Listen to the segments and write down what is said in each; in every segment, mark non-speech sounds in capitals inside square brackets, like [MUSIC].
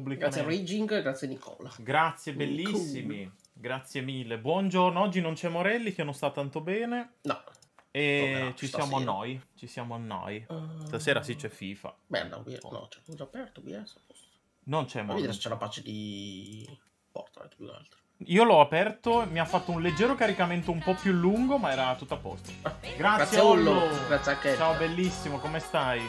pubblicamente. Grazie a Raging e grazie a Nicola. Grazie, bellissimi. Cool. Grazie mille. Buongiorno, oggi non c'è Morelli che non sta tanto bene. No. E no, no, ci siamo a noi. Ci siamo a noi. Uh... Stasera sì c'è FIFA. Beh, no, via, no c'è pure aperto, via. Non c'è Morelli. Vedere se c'è la pace di Portrait più che Io l'ho aperto, mi ha fatto un leggero caricamento un po' più lungo, ma era tutto a posto. Grazie, Grazie Ollo. Grazie a Ciao bellissimo, come stai?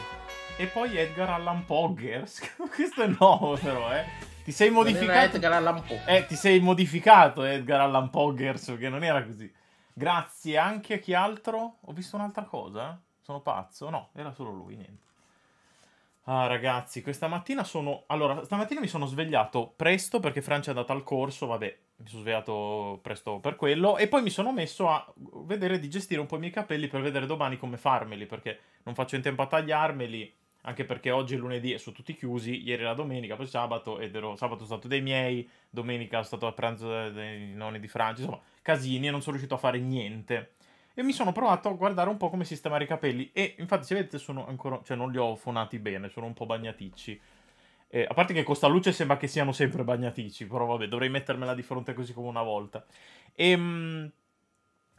E poi Edgar Allan Poggers. [LAUGHS] Questo è nuovo però, eh. Ti sei modificato. Edgar Allan Poe. Eh, ti sei modificato Edgar Allan Poggers, che non era così. Grazie anche a chi altro. Ho visto un'altra cosa? Eh? Sono pazzo? No, era solo lui, niente. Ah, ragazzi, questa mattina sono. Allora, stamattina mi sono svegliato presto perché Francia è andata al corso. Vabbè, mi sono svegliato presto per quello. E poi mi sono messo a vedere di gestire un po' i miei capelli per vedere domani come farmeli. Perché non faccio in tempo a tagliarmeli anche perché oggi è lunedì e sono tutti chiusi, ieri era domenica, poi sabato, ed ero, sabato sono stato dei miei, domenica sono stato a pranzo dei nonni di Francia, insomma, casini e non sono riuscito a fare niente. E mi sono provato a guardare un po' come sistemare i capelli, e infatti se vedete sono ancora, cioè non li ho fonati bene, sono un po' bagnaticci. Eh, a parte che con sta luce sembra che siano sempre bagnaticci, però vabbè, dovrei mettermela di fronte così come una volta. Ehm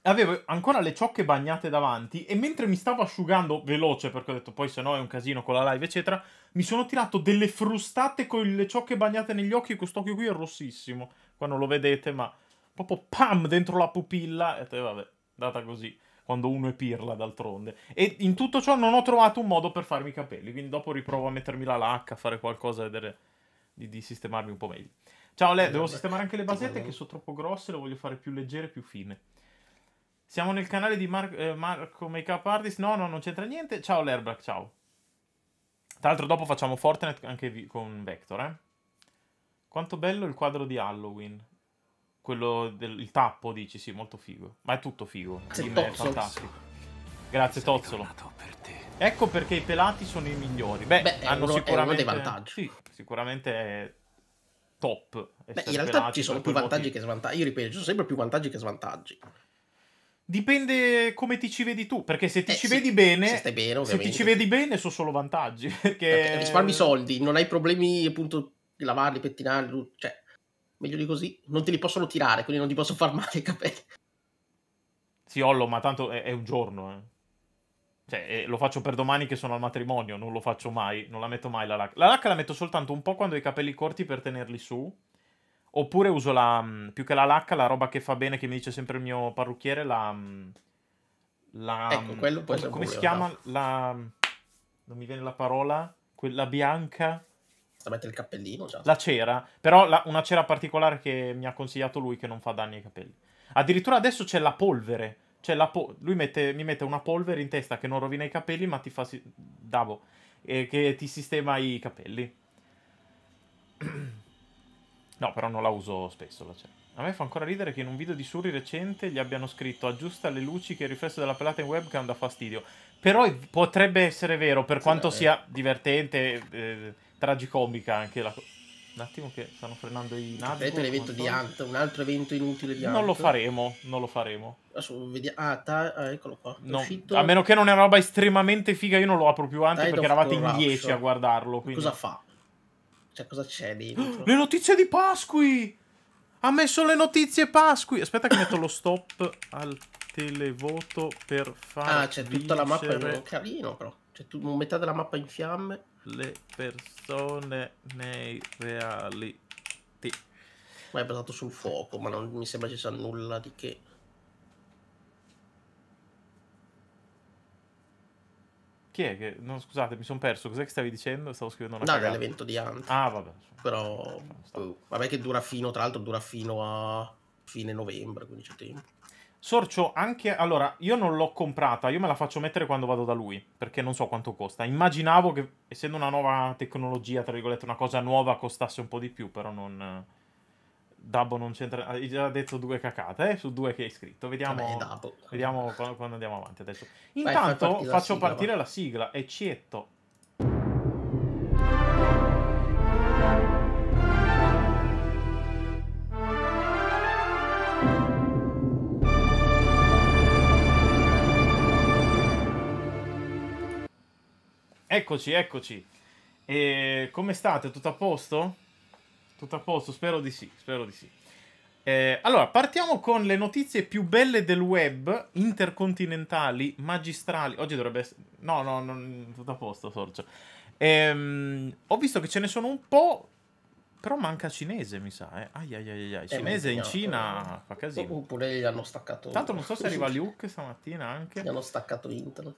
avevo ancora le ciocche bagnate davanti e mentre mi stavo asciugando veloce perché ho detto poi se no è un casino con la live eccetera, mi sono tirato delle frustate con le ciocche bagnate negli occhi e quest'occhio qui è rossissimo, qua non lo vedete ma proprio pam dentro la pupilla e te eh, vabbè, data così. Quando uno è pirla, d'altronde. E in tutto ciò non ho trovato un modo per farmi i capelli. Quindi dopo riprovo a mettermi la lacca, a fare qualcosa, a vedere di, di sistemarmi un po' meglio. Ciao, Le, eh, devo sistemare anche le basette che sono troppo grosse, le voglio fare più leggere e più fine. Siamo nel canale di Mar- eh, Marco Makeup Artist. No, no, non c'entra niente. Ciao Lerbrack, ciao. Tra l'altro dopo facciamo Fortnite anche vi- con Vector, eh. Quanto bello il quadro di Halloween. Quello del tappo, dici, sì, molto figo. Ma è tutto figo. Sì, è fantastico. Grazie Sei Tozzolo. Per ecco perché i pelati sono i migliori. Beh, Beh hanno uno, sicuramente uno dei vantaggi. Sì, sicuramente è top. Beh, in realtà ci sono più vantaggi motivo. che svantaggi. Io ripeto, ci sono sempre più vantaggi che svantaggi. Dipende come ti ci vedi tu, perché se ti eh, ci se, vedi bene, se, bene se, ti ci vedi bene sono solo vantaggi, [LAUGHS] perché... perché risparmi soldi, non hai problemi appunto di lavarli, pettinarli, cioè meglio di così, non te li possono tirare, quindi non ti posso far [LAUGHS] male i capelli. Sì, Ollo, ma tanto è, è un giorno, eh. Cioè, eh, lo faccio per domani che sono al matrimonio, non lo faccio mai, non la metto mai la lacca. La lacca la metto soltanto un po' quando ho i capelli corti per tenerli su Oppure uso la, mm, più che la lacca, la roba che fa bene, che mi dice sempre il mio parrucchiere, la... Mm, la ecco, mm, quello può essere Come, come si chiama? No? La... Non mi viene la parola. Quella bianca. Basta mettere il cappellino già. La cera. Però la, una cera particolare che mi ha consigliato lui che non fa danni ai capelli. Addirittura adesso c'è la polvere. Cioè la po- lui mette, mi mette una polvere in testa che non rovina i capelli, ma ti fa... Si- davo. Eh, che ti sistema i capelli. [CLEARS THROAT] No, però non la uso spesso la cera. A me fa ancora ridere che in un video di Suri recente gli abbiano scritto aggiusta le luci che il riflesso della pelata in webcam dà fastidio. Però potrebbe essere vero, per sì, quanto eh. sia divertente, eh, tragicomica anche la cosa. Un attimo che stanno frenando i nati. Vedete l'evento di Ant, un altro evento inutile di Ant. Non lo faremo, non lo faremo. Adesso, vediamo. Ah, ta... ah, eccolo qua. No, a meno che non è una roba estremamente figa, io non lo apro più Ant perché eravate in 10 a guardarlo. Quindi... Cosa fa? Cioè, cosa c'è [GASPS] dentro? Le notizie di Pasqui! Ha messo le notizie Pasqui! Aspetta che metto lo stop al televoto per fare. Ah, c'è tutta la mappa in... carino, però. C'è metà della mappa in fiamme. Le persone nei reali. T. Ma è basato sul fuoco, ma non mi sembra ci sia nulla di che. Chi è che... No, scusate, mi sono perso. Cos'è che stavi dicendo? Stavo scrivendo una No, cagata. dell'evento di Ant. Ah, vabbè. Però... Uh, vabbè che dura fino, tra l'altro, dura fino a fine novembre, quindi c'è tempo. Sorcio, anche... Allora, io non l'ho comprata. Io me la faccio mettere quando vado da lui, perché non so quanto costa. Immaginavo che, essendo una nuova tecnologia, tra virgolette, una cosa nuova, costasse un po' di più, però non... Dabbo non c'entra, hai già detto due cacate eh, su due che hai scritto. Vediamo, vediamo quando, quando, andiamo avanti adesso. Intanto Vai, faccio sigla, partire va. la sigla e Cietto. Eccoci, eccoci. E come state? Tutto a posto? Tutto a posto, spero di sì, spero di sì. Eh, allora, partiamo con le notizie più belle del web, intercontinentali, magistrali. Oggi dovrebbe essere... No, no, no tutto a posto, Sorcio. Eh, ho visto che ce ne sono un po', però manca cinese, mi sa. Eh. Ai, ai, ai, ai. Eh, cinese in Cina eh, fa casino. Oppure gli hanno staccato... Tanto non so se arriva [LAUGHS] Luke stamattina anche. Gli hanno staccato internet.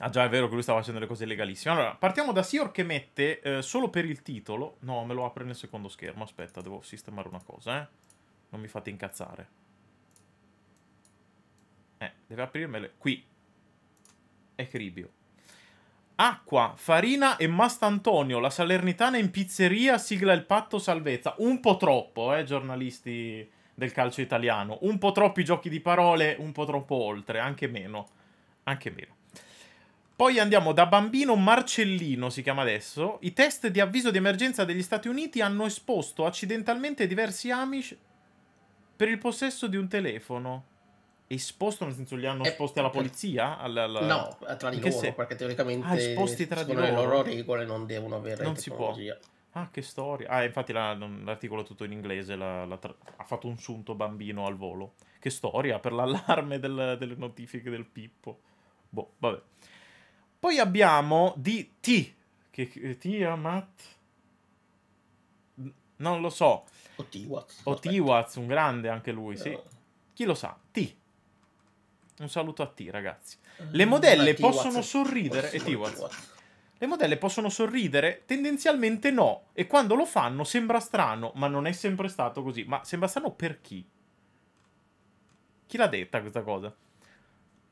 Ah già, è vero che lui stava facendo le cose legalissime. Allora, partiamo da Sior che mette eh, solo per il titolo... No, me lo apre nel secondo schermo. Aspetta, devo sistemare una cosa, eh. Non mi fate incazzare. Eh, deve aprirmele. Qui. È Cribio. Acqua, farina e Mastantonio, la Salernitana in pizzeria, sigla il patto salvezza. Un po' troppo, eh, giornalisti del calcio italiano. Un po' troppi giochi di parole, un po' troppo oltre, anche meno. Anche meno. Poi andiamo da bambino Marcellino, si chiama adesso. I test di avviso di emergenza degli Stati Uniti hanno esposto accidentalmente diversi Amish per il possesso di un telefono. Esposto nel senso li hanno eh, esposti alla polizia? Alla, alla... No, tra di loro, se... perché teoricamente ah, esposti tra di loro. le loro regole non devono avere non tecnologia. Si può. Ah, che storia. Ah, infatti la, l'articolo è tutto in inglese, la, la tra... ha fatto un sunto bambino al volo. Che storia per l'allarme del, delle notifiche del Pippo. Boh, vabbè. Poi abbiamo di T. Che, eh, Tiamat? Non lo so. Otiwaz. Otiwaz, un grande anche lui, sì. Eh. Chi lo sa? T. Un saluto a T, ragazzi. Eh, Le modelle possono sorridere. E Tiwaz. Le modelle possono sorridere? Tendenzialmente no. E quando lo fanno sembra strano, ma non è sempre stato così. Ma sembra strano per chi? Chi l'ha detta questa cosa?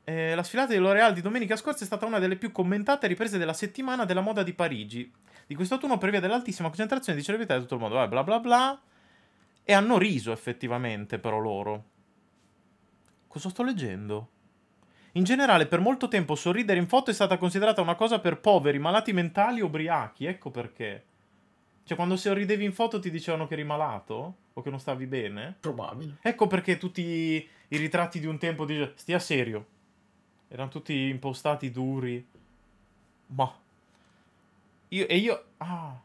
Eh, la sfilata di L'Oreal di domenica scorsa è stata una delle più commentate riprese della settimana della moda di Parigi. Di quest'autunno per via dell'altissima concentrazione di celebrità di tutto il mondo. Eh, bla bla bla. E hanno riso effettivamente però loro. Cosa sto leggendo? In generale, per molto tempo sorridere in foto è stata considerata una cosa per poveri, malati mentali o ubriachi. Ecco perché. Cioè, quando sorridevi in foto ti dicevano che eri malato? O che non stavi bene? Probabile. Ecco perché tutti i ritratti di un tempo dicono, stia serio, erano tutti impostati duri. Ma. Io, e io... Ah.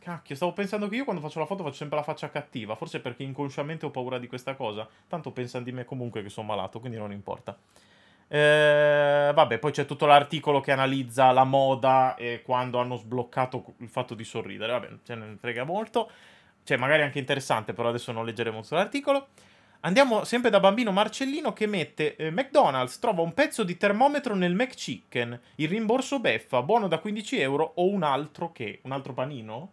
Cacchio, stavo pensando che io quando faccio la foto faccio sempre la faccia cattiva. Forse perché inconsciamente ho paura di questa cosa. Tanto pensano di me comunque che sono malato, quindi non importa. Eh, vabbè, poi c'è tutto l'articolo che analizza la moda e quando hanno sbloccato il fatto di sorridere. Vabbè, ce ne frega molto. Cioè, magari anche interessante, però adesso non leggeremo sull'articolo. l'articolo. Andiamo sempre da bambino Marcellino che mette eh, McDonald's trova un pezzo di termometro nel McChicken, il rimborso beffa, buono da 15 euro o un altro che... un altro panino?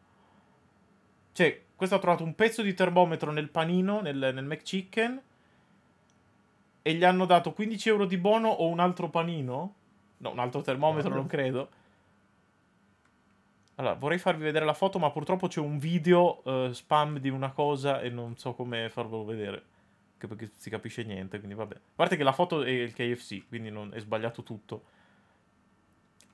Cioè, questo ha trovato un pezzo di termometro nel panino, nel, nel McChicken e gli hanno dato 15 euro di buono o un altro panino? No, un altro termometro non credo. Allora, vorrei farvi vedere la foto, ma purtroppo c'è un video eh, spam di una cosa e non so come farvelo vedere che perché si capisce niente, quindi vabbè. A parte che la foto è il KFC, quindi non, è sbagliato tutto.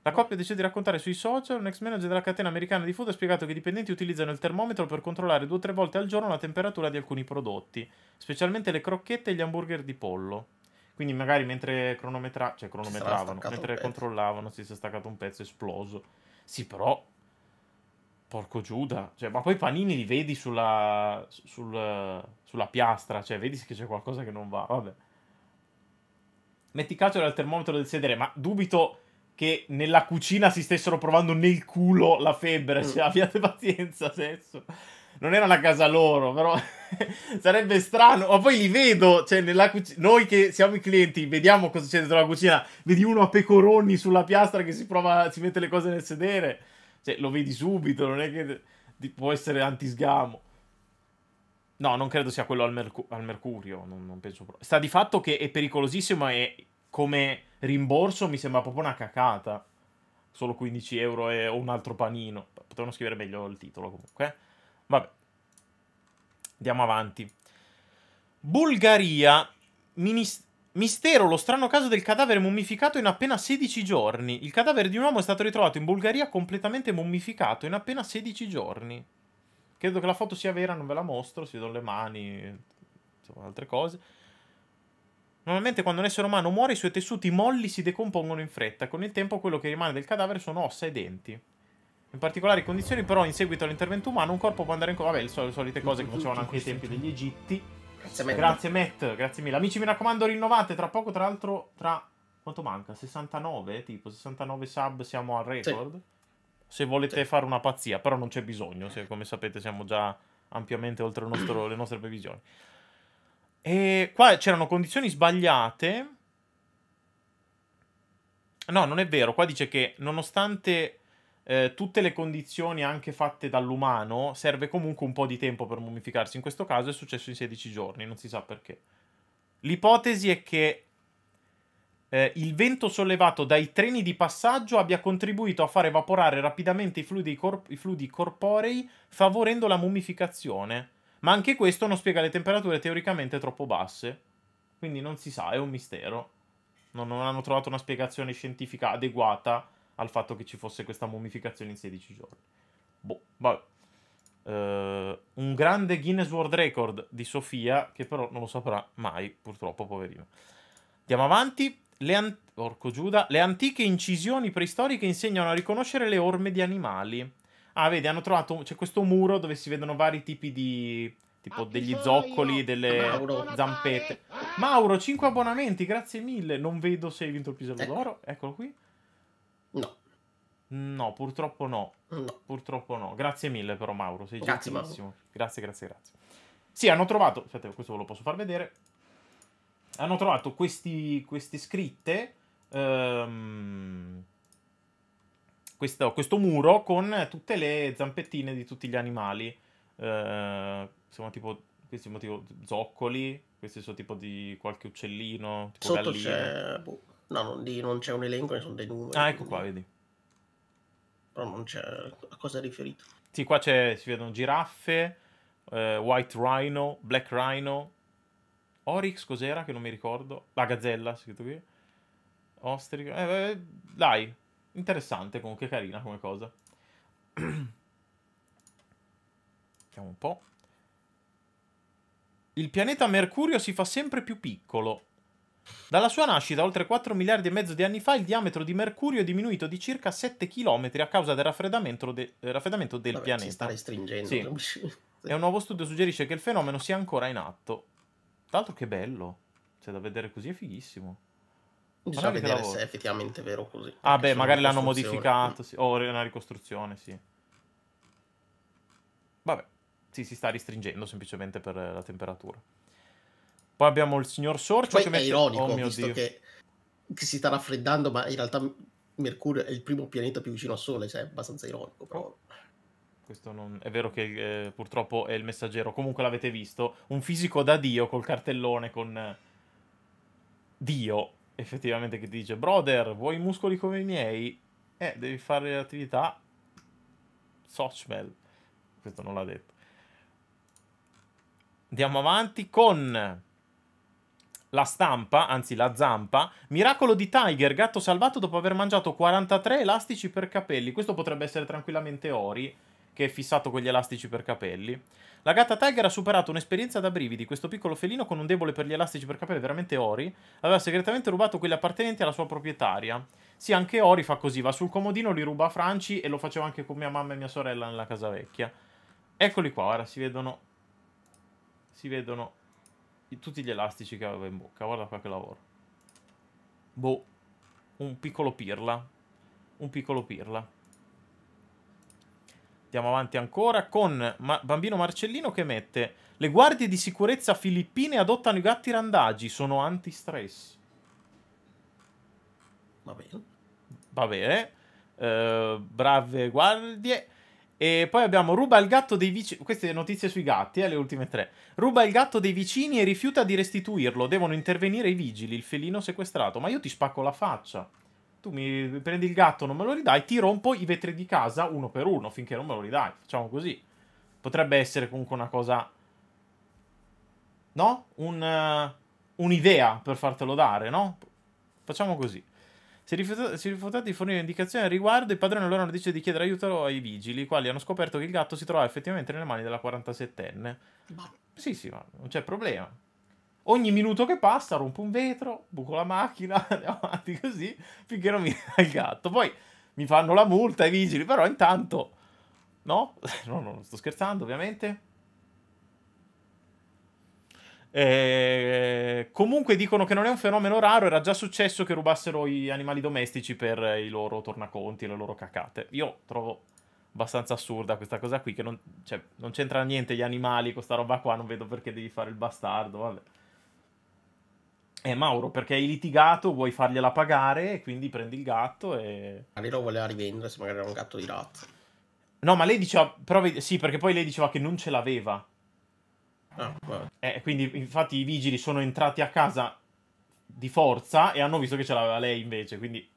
La coppia decide di raccontare sui social, un ex manager della catena americana di food ha spiegato che i dipendenti utilizzano il termometro per controllare due o tre volte al giorno la temperatura di alcuni prodotti, specialmente le crocchette e gli hamburger di pollo. Quindi magari mentre cronometra- cioè cronometravano, mentre controllavano, si è staccato un pezzo esploso. Sì, però porco Giuda, cioè, ma poi i panini li vedi sulla sul sulla piastra, cioè vedi che c'è qualcosa che non va, vabbè. Metti calcio dal termometro del sedere, ma dubito che nella cucina si stessero provando nel culo la febbre, mm. cioè abbiate pazienza adesso. Non era la casa loro, però [LAUGHS] sarebbe strano. Ma poi li vedo, cioè nella cucina, noi che siamo i clienti, vediamo cosa c'è dentro la cucina, vedi uno a pecoroni sulla piastra che si prova, si mette le cose nel sedere, cioè lo vedi subito, non è che può essere antisgamo. No, non credo sia quello al, mercu- al mercurio, non, non penso proprio. Sta di fatto che è pericolosissimo e come rimborso mi sembra proprio una cacata. Solo 15 euro e un altro panino. Potevano scrivere meglio il titolo comunque. Vabbè. Andiamo avanti. Bulgaria. Ministero. Mistero, lo strano caso del cadavere mummificato in appena 16 giorni. Il cadavere di un uomo è stato ritrovato in Bulgaria completamente mummificato in appena 16 giorni. Credo che la foto sia vera, non ve la mostro, si vedono le mani, insomma, altre cose. Normalmente quando un essere umano muore i suoi tessuti molli si decompongono in fretta, con il tempo quello che rimane del cadavere sono ossa e denti. In particolari condizioni però in seguito all'intervento umano un corpo può andare in coma, vabbè le solite cose che facevano anche ai tempi degli Egitti. Grazie Matt. Grazie Matt, grazie mille. Amici mi raccomando rinnovate, tra poco tra l'altro tra... quanto manca? 69 tipo, 69 sub siamo al record. Sì se volete sì. fare una pazzia, però non c'è bisogno, se, come sapete siamo già ampiamente oltre nostro, le nostre previsioni. E qua c'erano condizioni sbagliate. No, non è vero, qua dice che nonostante eh, tutte le condizioni anche fatte dall'umano, serve comunque un po' di tempo per mummificarsi. In questo caso è successo in 16 giorni, non si sa perché. L'ipotesi è che eh, il vento sollevato dai treni di passaggio abbia contribuito a far evaporare rapidamente i fluidi, corp- i fluidi corporei, favorendo la mummificazione. Ma anche questo non spiega le temperature teoricamente troppo basse. Quindi non si sa, è un mistero. Non, non hanno trovato una spiegazione scientifica adeguata al fatto che ci fosse questa mummificazione in 16 giorni. Boh, vabbè. Uh, eh, un grande Guinness World Record di Sofia, che però non lo saprà mai, purtroppo, poverino. Andiamo avanti le, an- Orco Giuda, le antiche incisioni preistoriche insegnano a riconoscere le orme di animali. Ah, vedi, hanno trovato. C'è questo muro dove si vedono vari tipi di. Tipo ah, degli zoccoli, io. delle Mauro. zampette. Ah. Mauro, 5 abbonamenti, grazie mille. Non vedo se hai vinto il pisello ecco. d'oro. Eccolo qui. No. No, purtroppo no. no. Purtroppo no. Grazie mille però Mauro, sei grazie, gentilissimo. Mauro. Grazie, grazie, grazie. Sì, hanno trovato... Aspetta, questo ve lo posso far vedere hanno trovato questi, queste scritte, ehm, questo, questo, muro con tutte le zampettine di tutti gli animali. Eh, sono tipo, questi sono tipo zoccoli, questi sono tipo di qualche uccellino, tipo Sotto galline. c'è... Boh, no, non, di, non c'è un elenco, ne sono dei numeri. Ah, ecco quindi. qua, vedi. Però non c'è... a cosa è riferito? Sì, qua si vedono giraffe, eh, white rhino, black rhino, Oryx cos'era che non mi ricordo? La gazzella, scritto qui. Ostrica. Eh, beh, dai, interessante comunque, carina come cosa. [CLEARS THROAT] Vediamo un po'. Il pianeta Mercurio si fa sempre più piccolo. Dalla sua nascita, oltre 4 miliardi e mezzo di anni fa, il diametro di Mercurio è diminuito di circa 7 km a causa del raffreddamento, de eh, raffreddamento del Vabbè, pianeta. Si sta restringendo. Sì. e un nuovo studio suggerisce che il fenomeno sia ancora in atto. Tra l'altro che bello. Cioè, da vedere così è fighissimo. Bisogna Guarda vedere se è effettivamente vero così. Ah beh, magari l'hanno modificato, sì. o oh, è una ricostruzione, sì. Vabbè, sì, si sta ristringendo semplicemente per la temperatura. Poi abbiamo il signor Sorcio. che è mette... ironico, oh, visto Dio. che, si sta raffreddando, ma in realtà Mercurio è il primo pianeta più vicino al Sole, cioè è abbastanza ironico. Però. Oh questo non... è vero che eh, purtroppo è il messaggero, comunque l'avete visto, un fisico da Dio col cartellone con eh, Dio, effettivamente che ti dice "Brother, vuoi muscoli come i miei? Eh, devi fare attività Sochmel". Questo non l'ha detto. Andiamo avanti con la stampa, anzi la zampa, miracolo di Tiger, gatto salvato dopo aver mangiato 43 elastici per capelli. Questo potrebbe essere tranquillamente Ori che è fissato con gli elastici per capelli. La gatta Tiger ha superato un'esperienza da brividi. Questo piccolo felino, con un debole per gli elastici per capelli veramente Ori, aveva segretamente rubato quelli appartenenti alla sua proprietaria. Sì, anche Ori fa così, va sul comodino, li ruba a Franci e lo faceva anche con mia mamma e mia sorella nella casa vecchia. Eccoli qua, ora si vedono... Si vedono tutti gli elastici che aveva in bocca. Guarda qua che lavoro. Boh. Un piccolo pirla. Un piccolo pirla. Andiamo avanti ancora con Ma Bambino Marcellino che mette Le guardie di sicurezza filippine adottano i gatti randagi, sono anti-stress. Va bene. Va bene. Eh, brave guardie. E poi abbiamo ruba il gatto dei vicini. Queste notizie sui gatti, eh, le ultime tre. Ruba il gatto dei vicini e rifiuta di restituirlo. Devono intervenire i vigili. Il felino sequestrato. Ma io ti spacco la faccia tu mi prendi il gatto, non me lo ridai, ti rompo i vetri di casa uno per uno finché non me lo ridai. Facciamo così. Potrebbe essere comunque una cosa... No? Un, uh, un'idea per fartelo dare, no? Facciamo così. Si rifiutate di fornire indicazioni al riguardo, il padrone allora decide di chiedere aiuto ai vigili, i quali hanno scoperto che il gatto si trova effettivamente nelle mani della 47enne. Ma... Sì, sì, ma non c'è problema. Ogni minuto che passa rompo un vetro, buco la macchina, [LAUGHS] andiamo avanti così finché non mi dà il gatto. Poi mi fanno la multa i vigili, però intanto... No? [LAUGHS] No, no, non sto scherzando ovviamente. Eh, comunque dicono che non è un fenomeno raro, era già successo che rubassero gli animali domestici per i loro tornaconti, e le loro cacate. Io trovo abbastanza assurda questa cosa qui, che non, cioè, non c'entra niente gli animali, questa roba qua, non vedo perché devi fare il bastardo, vabbè. Eh Mauro, perché hai litigato, vuoi fargliela pagare, quindi prendi il gatto e... Magari lo voleva rivendere se magari era un gatto di razza. No, ma lei diceva... Però, sì, perché poi lei diceva che non ce l'aveva. Ah, eh, quindi infatti i vigili sono entrati a casa di forza e hanno visto che ce l'aveva lei invece, quindi...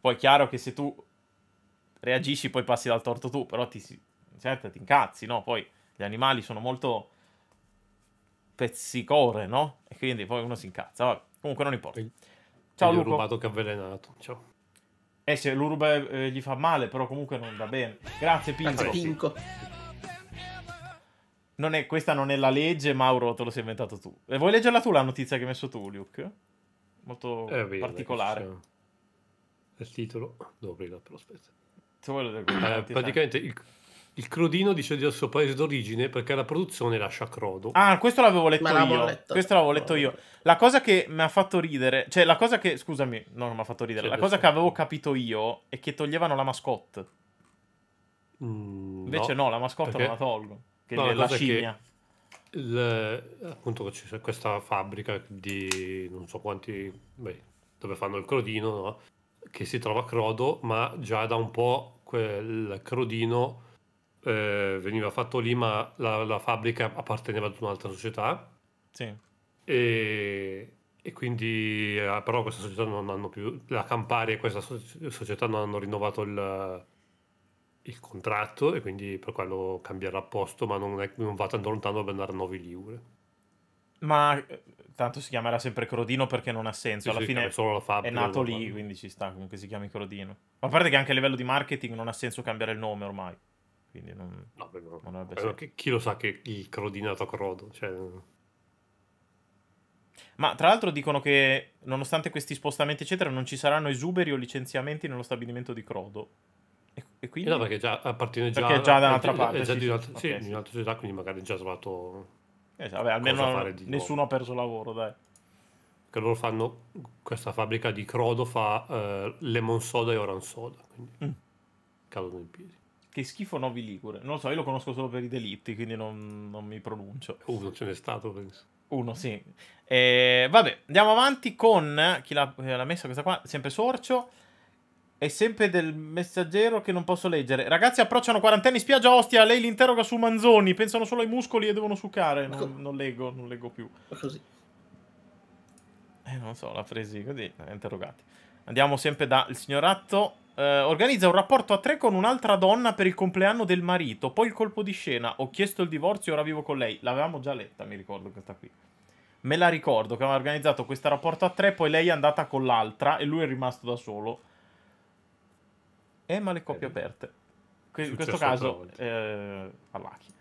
Poi è chiaro che se tu reagisci poi passi dal torto tu, però ti... Certo, ti incazzi, no? Poi gli animali sono molto pezzicore, no? E quindi poi uno si incazza. Vabbè. Comunque non importa. Ciao Luca. rubato che avvelenato. Ciao. Eh, se l'urba eh, gli fa male, però comunque non va bene. Grazie Pinco. Pinco. Non è, questa non è la legge, Mauro, te lo sei inventato tu. E vuoi leggerla tu la notizia che hai messo tu, Luke? Molto eh, via, particolare. Dai, il titolo. Devo aspetta. Se vuoi lo devo eh, Praticamente il, il Crodino dice del suo paese d'origine perché la produzione lascia Crodo. Ah, questo l'avevo letto Ma io. Letto. Questo l'avevo letto io. La cosa che mi ha fatto ridere, cioè la cosa che, scusami, no, non mi ha fatto ridere, C'è la cosa che avevo capito io è che toglievano la mascotte. Mm, Invece no, no la mascotte perché... non la tolgo, che no, è la scimmia. Il, appunto c'è questa fabbrica di non so quanti, beh, dove fanno il Crodino, no? Che si trova a Crodo, ma già da un po' quel Crodino eh, veniva fatto lì, ma la, la, fabbrica apparteneva ad un'altra società. Sì. E, e quindi, eh, però, questa società non hanno più. La Campari e questa so- società non hanno rinnovato il, il, contratto, e quindi per quello cambierà posto, ma non, è, non va tanto lontano per andare a 9 lire. Ma eh, tanto si chiamerà sempre Crodino perché non ha senso. Alla sì, fine è nato lì, quindi ci sta. Comunque si chiami Crodino. Ma a parte che anche a livello di marketing non ha senso cambiare il nome ormai. Quindi non, no, però, non avrebbe eh, senso. Chi, chi lo sa che il crodinato crodo? Cioè... Ma tra l'altro dicono che nonostante questi spostamenti, eccetera, non ci saranno esuberi o licenziamenti nello stabilimento di Crodo. E, e quindi... Eh no, perché già appartiene già, perché è già da un'altra parte. È già sì, di un'altra, okay, sì, sì. un'altra società, quindi magari è già trovato. Eh, vabbè, almeno nessuno ha perso lavoro, dai. Che loro fanno questa fabbrica di Crodo fa uh, lemon soda e oran soda. Quindi mm. cadono in piedi. Che schifo Novi Ligure. Non lo so, io lo conosco solo per i delitti, quindi non, non mi pronuncio. Uno ce n'è stato, penso. Uno, sì. E, eh, vabbè, andiamo avanti con chi l'ha, eh, l'ha messa questa qua, sempre Sorcio. È sempre del messaggero che non posso leggere. Ragazzi approcciano quarantenni spiaggia Ostia, lei li interroga su Manzoni, pensano solo ai muscoli e devono succare. Non, ecco. non leggo, non leggo più. Ma così. Eh, non so, l'ha presi così, interrogati. Andiamo sempre dal signor Atto eh, organizza un rapporto a tre con un'altra donna per il compleanno del marito. Poi il colpo di scena. Ho chiesto il divorzio, e ora vivo con lei. L'avevamo già letta, mi ricordo questa qui. Me la ricordo che aveva organizzato questo rapporto a tre, poi lei è andata con l'altra e lui è rimasto da solo. Eh, ma le coppie eh, aperte. Que- in questo caso, eh, Allachi.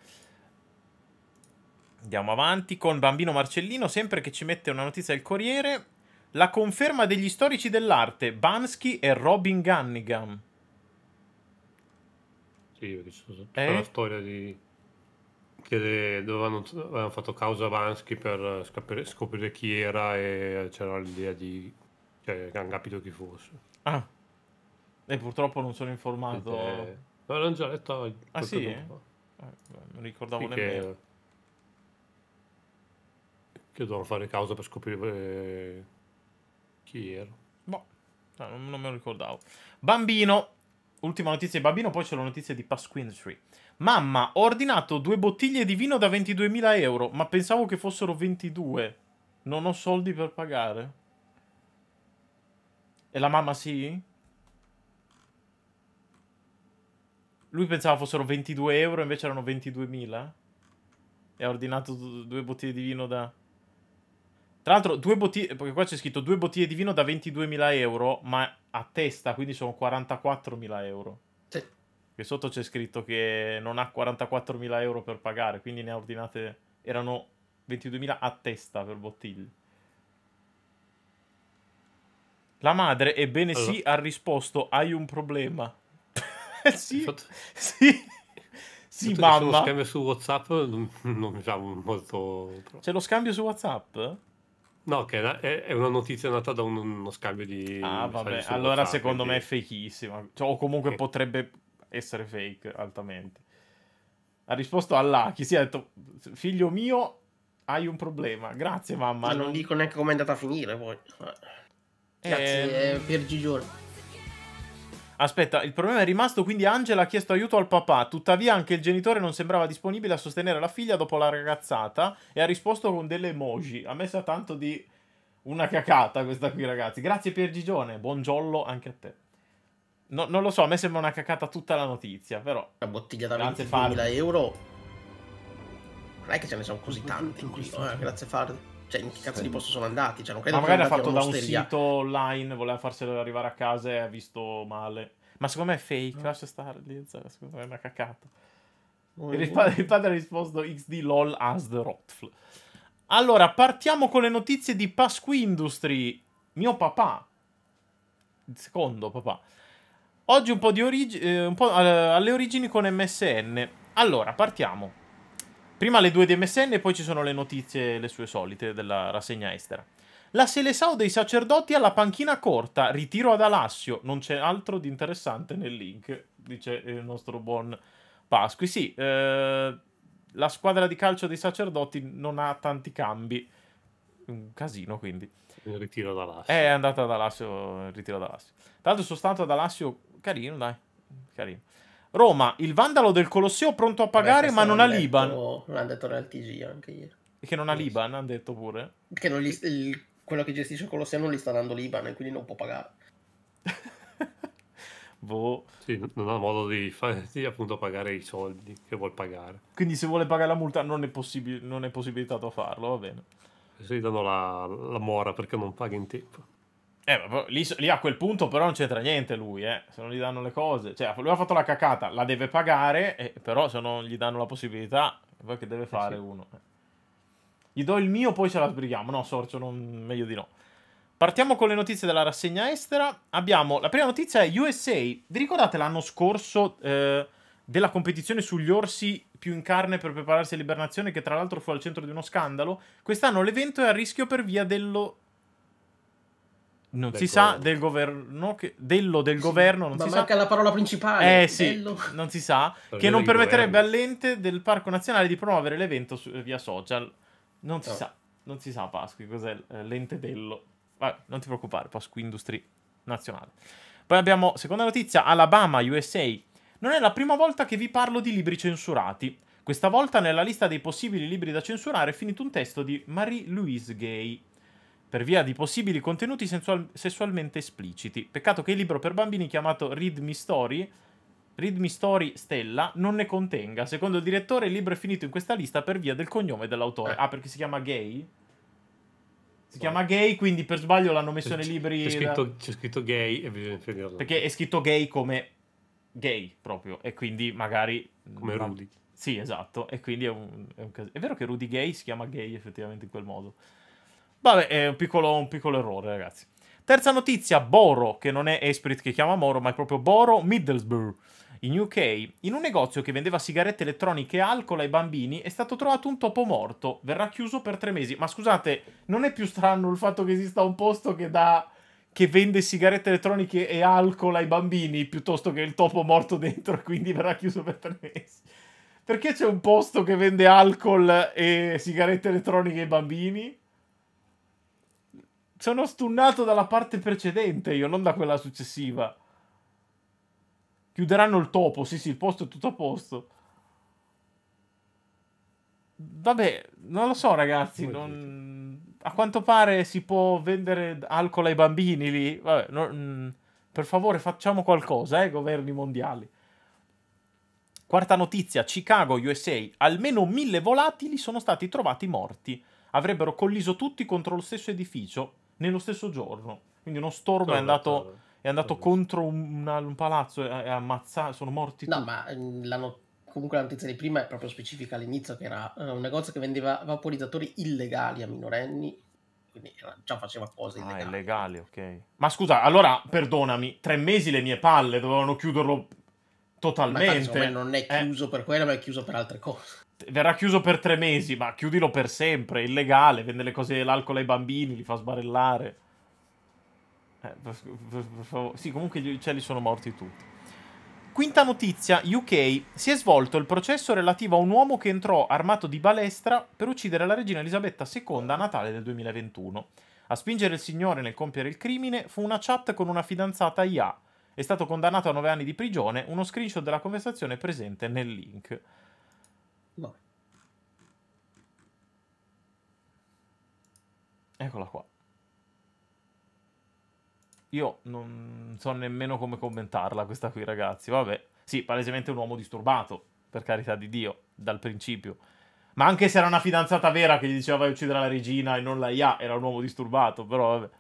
Andiamo avanti con Bambino Marcellino, sempre che ci mette una notizia del Corriere. La conferma degli storici dell'arte Bansky e Robin Gannigan. Sì, io ho visto tutta eh? la storia di che dovevano, avevano fatto causa a Bansky per scoprire, scoprire, chi era e c'era l'idea di cioè, che hanno capito chi fosse. Ah, e purtroppo non sono informato. È... Eh, l'hanno già letto. Ah sì? Eh? non ricordavo sì, nemmeno. Che... che dovevano fare causa per scoprire eh, chi ero? Boh, no, non me lo ricordavo. Bambino. Ultima notizia di bambino, poi c'è la notizia di Pasquindry. Mamma, ho ordinato due bottiglie di vino da 22.000 euro, ma pensavo che fossero 22. Non ho soldi per pagare. E la mamma sì? Lui pensava fossero 22 euro, invece erano 22.000. E ha ordinato due bottiglie di vino da... Tra l'altro, due bottiglie, perché qua c'è scritto due bottiglie di vino da 22.000 euro, ma a testa, quindi sono 44.000 euro. Sì. Che sotto c'è scritto che non ha 44.000 euro per pagare, quindi ne ha ordinate, erano 22.000 a testa per bottiglie. La madre, ebbene allora. sì, ha risposto, hai un problema. [LAUGHS] sì, Sotto... sì. Sì, mamma. Lo scambio su WhatsApp non, non mi fa molto... C'è lo scambio su WhatsApp? No, che è una notizia nata da uno scambio di... Ah, vabbè, allora WhatsApp, secondo quindi... me è fakeissima. Cioè, o comunque eh. potrebbe essere fake, altamente. Ha risposto alla, chi si è detto, figlio mio, hai un problema. Grazie, mamma. Ma non, dico neanche come è andata a finire, poi. Ehm, Grazie, eh... per Gigione. Aspetta, il problema è rimasto, quindi Angela ha chiesto aiuto al papà, tuttavia anche il genitore non sembrava disponibile a sostenere la figlia dopo la ragazzata e ha risposto con delle emoji. Ha messo tanto di una cacata questa qui, ragazzi. Grazie Pier Gigione, buon giollo anche a te. No, non lo so, a me sembra una cacata tutta la notizia, però... Una bottiglia da 20.000 euro... Non è che ce ne sono così tanti, qui, eh, grazie Fardi. Cioè, in che cazzo sì. di posto sono andati? Cioè, non credo Ma magari ha fatto da un sito online, voleva farselo arrivare a casa e ha visto male. Ma secondo me è fake, no. Eh. lascia stare, secondo me è una cacata. Oh, il, oh. il padre ha risposto XD LOL as the Rotfl. Allora, partiamo con le notizie di Pasqu Industry. Mio papà. Il secondo papà. Oggi un po', di origi- eh, un po' eh, alle origini con MSN. Allora, partiamo. Prima le due di MSN e poi ci sono le notizie, le sue solite, della rassegna estera. La Selesau dei sacerdoti alla panchina corta, ritiro ad Alassio. Non c'è altro di interessante nel link, dice il nostro buon Pasqui. Sì, eh, la squadra di calcio dei sacerdoti non ha tanti cambi. Un casino, quindi. Il ritiro ad Alassio. Eh, è andata ad Alassio, il ritiro ad Alassio. Tra l'altro sono stato ad Alassio, carino, dai, carino. Roma, il vandalo del Colosseo pronto a pagare, ma non ha Liban. Non hanno detto nel TG anche ieri. Che non ha non Liban, hanno detto pure. Che gli, il, quello che gestisce il Colosseo non gli sta dando Liban e quindi non può pagare. [LAUGHS] boh. Sì, non ha modo di, fare, [LAUGHS] di appunto pagare i soldi che vuol pagare. Quindi se vuole pagare la multa non è, possib- non è possibilitato farlo, va bene. Se gli danno la, la mora perché non paga in tempo. Eh, ma boh, lì, lì, a quel punto però non c'entra niente lui, eh, se non gli danno le cose. Cioè, lui ha fatto la cacata, la deve pagare, eh, però se non gli danno la possibilità, poi che deve eh fare sì. uno? Gli do il mio, poi ce la sbrighiamo. No, Sorcio, non... meglio di no. Partiamo con le notizie della rassegna estera. Abbiamo la prima notizia è USA. Vi ricordate l'anno scorso eh, della competizione sugli orsi più in carne per prepararsi all'ibernazione, che tra l'altro fu al centro di uno scandalo? Quest'anno l'evento è a rischio per via dello non si governo. sa del governo che, dello del sì, governo non ma si manca sa. la parola principale eh sì dello. non si sa che non permetterebbe governo. all'ente del parco nazionale di promuovere l'evento su, via social non si no. Oh. sa non si sa Pasqui cos'è eh, l'ente dello Vabbè, non ti preoccupare Pasqui Industry nazionale poi abbiamo seconda notizia Alabama USA non è la prima volta che vi parlo di libri censurati questa volta nella lista dei possibili libri da censurare è finito un testo di Marie-Louise Gay per via di possibili contenuti sensual- sessualmente espliciti. Peccato che il libro per bambini chiamato Read Me Story, Read Me Story Stella, non ne contenga. Secondo il direttore, il libro è finito in questa lista per via del cognome dell'autore. Eh. Ah, perché si chiama gay? Si chiama gay, quindi per sbaglio l'hanno messo c'è, nei libri. C'è scritto, da... c'è scritto gay e bisogna finirlo. Perché è scritto gay come gay proprio, e quindi magari. Come Rudy. Sì, esatto. E quindi è un, è un caso. È vero che Rudy gay si chiama gay effettivamente in quel modo. Vabbè, è un piccolo, un piccolo errore, ragazzi. Terza notizia, Boro, che non è Esprit che chiama Moro, ma è proprio Boro Middlesbrough. In UK, in un negozio che vendeva sigarette elettroniche e alcol ai bambini, è stato trovato un topo morto. Verrà chiuso per tre mesi. Ma scusate, non è più strano il fatto che esista un posto che dà che vende sigarette elettroniche e alcol ai bambini piuttosto che il topo morto dentro e quindi verrà chiuso per tre mesi. Perché c'è un posto che vende alcol e sigarette elettroniche ai bambini? sono stunnato dalla parte precedente, io non da quella successiva. Chiuderanno il topo, sì sì, il posto è tutto a posto. Vabbè, non lo so ragazzi, non... a quanto pare si può vendere alcol ai bambini lì. Vabbè, no... Mm, per favore facciamo qualcosa, eh, governi mondiali. Quarta notizia, Chicago, USA, almeno mille volatili sono stati trovati morti avrebbero colliso tutti contro lo stesso edificio nello stesso giorno. Quindi uno stormo è andato, è andato contro una, un palazzo e ha ammazzato, sono morti tutti. No, ma mm, la comunque la notizia di prima è proprio specifica all'inizio che era eh, un negozio che vendeva vaporizzatori illegali a minorenni quindi già faceva cose ah, illegali. Ah, illegali, ok. Ma scusa, allora perdonami, tre mesi le mie palle dovevano chiuderlo totalmente. Ma infatti, non è eh. chiuso eh. per quello, ma è chiuso per altre cose verrà chiuso per tre mesi, ma chiudilo per sempre, è illegale, vende le cose dell'alcol ai bambini, li fa sbarellare. Eh, Sì, comunque gli uccelli sono morti tutti. Quinta notizia, UK. Si è svolto il processo relativo a un uomo che entrò armato di balestra per uccidere la regina Elisabetta II a Natale del 2021. A spingere il signore nel compiere il crimine fu una chat con una fidanzata IA. È stato condannato a 9 anni di prigione, uno screenshot della conversazione è presente nel link. No. Eccola qua. Io non so nemmeno come commentarla questa qui, ragazzi. Vabbè, sì, palesemente un uomo disturbato, per carità di Dio, dal principio. Ma anche se era una fidanzata vera che gli diceva vai a uccidere la regina e non la IA, era un uomo disturbato, però vabbè.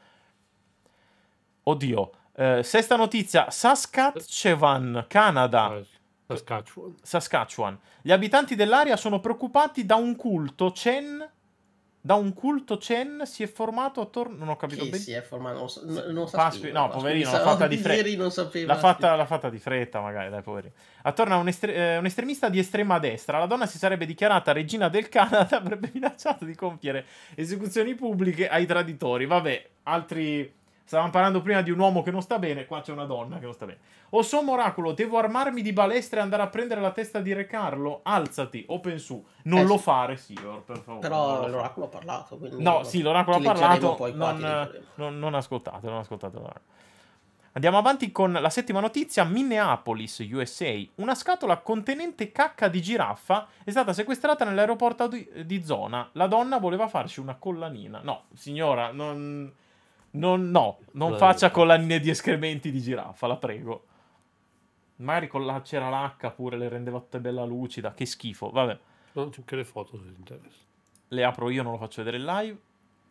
Oddio. Eh, sesta notizia, Saskatchewan, Canada. Ah, Saskatchewan. Saskatchewan. Gli abitanti dell'area sono preoccupati da un culto Chen. Da un culto Chen si è formato attorno. Non ho capito bene. Si è formato. Non, so, non Pasqui, no, Pasqui, poverino, l'ha fatta di [LAUGHS] fretta. L'ha fatta, l'ha fatta di fretta, magari, dai, poverino. Attorno a un, estre- eh, un, estremista di estrema destra. La donna si sarebbe dichiarata regina del Canada. [LAUGHS] Avrebbe minacciato di compiere esecuzioni pubbliche ai traditori. Vabbè, altri Stavamo parlando prima di un uomo che non sta bene, qua c'è una donna che non sta bene. O sommo oracolo, devo armarmi di balestra e andare a prendere la testa di Re Carlo? Alzati, open su. Non eh, lo fare, Sior, per favore. Però l'oracolo ha parlato. No, sì, l'oracolo ha parlato. non, non, non, ascoltate, non ascoltate l'oracolo. Andiamo avanti con la settima notizia. Minneapolis, USA. Una scatola contenente cacca di giraffa è stata sequestrata nell'aeroporto di, di zona. La donna voleva farci una collanina. No, signora, non non, no, non la faccia detto. collanine di escrementi di giraffa, la prego. Magari con la, c'era l'H pure, le rendeva tutte bella lucida, che schifo, vabbè. Non c'è anche le foto se ti interessa. Le apro io, non lo faccio vedere in live.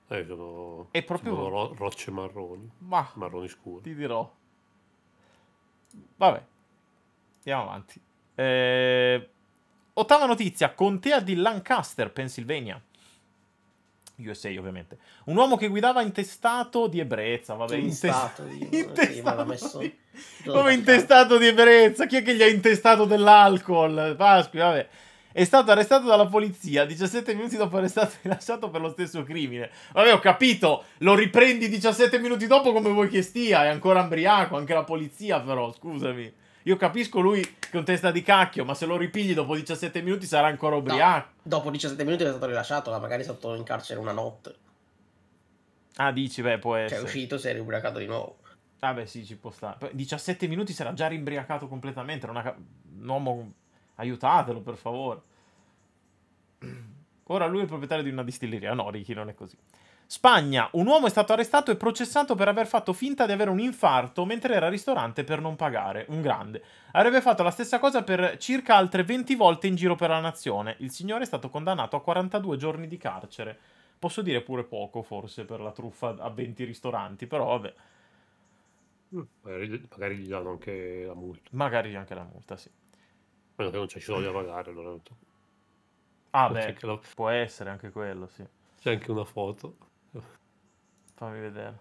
Eh, sono, è proprio... sono ro- rocce marroni, ma marroni scure. Ti dirò. Vabbè, andiamo avanti. Eh... Ottava notizia, contea di Lancaster, Pennsylvania. USA ovviamente. Un uomo che guidava intestato di ebbrezza, vabbè, intestato, [LAUGHS] intestato, io, intestato io messo... [LAUGHS] Come intestato di ebbrezza? Chi è che gli ha intestato dell'alcol? Pasqui, vabbè. È stato arrestato dalla polizia 17 minuti dopo essere stato rilasciato per lo stesso crimine. Vabbè, ho capito, lo riprendi 17 minuti dopo come vuoi che stia, è ancora ambriaco, anche la polizia però, scusami. Io capisco lui con testa di cacchio, ma se lo ripigli dopo 17 minuti sarà ancora ubriaco. No, dopo 17 minuti è stato rilasciato, ma magari è stato in carcere una notte. Ah, dici, beh, può essere. Cioè, è uscito, si è riubriacato di nuovo. Ah, beh, sì, ci può stare. 17 minuti sarà già rimbriacato completamente. Era ca- un uomo. Aiutatelo, per favore. Ora lui è il proprietario di una distilleria. No, Ricky, non è così. Spagna, un uomo è stato arrestato e processato per aver fatto finta di avere un infarto mentre era al ristorante per non pagare, un grande. Avrebbe fatto la stessa cosa per circa altre 20 volte in giro per la nazione. Il signore è stato condannato a 42 giorni di carcere. Posso dire pure poco, forse, per la truffa a 20 ristoranti, però vabbè. Mm. Magari, magari gli danno anche la multa. Magari anche la multa, sì. Quello che non c'è ci soldi da pagare, allora. Ah, beh, la... può essere anche quello, sì. C'è anche una foto. Fammi vedere.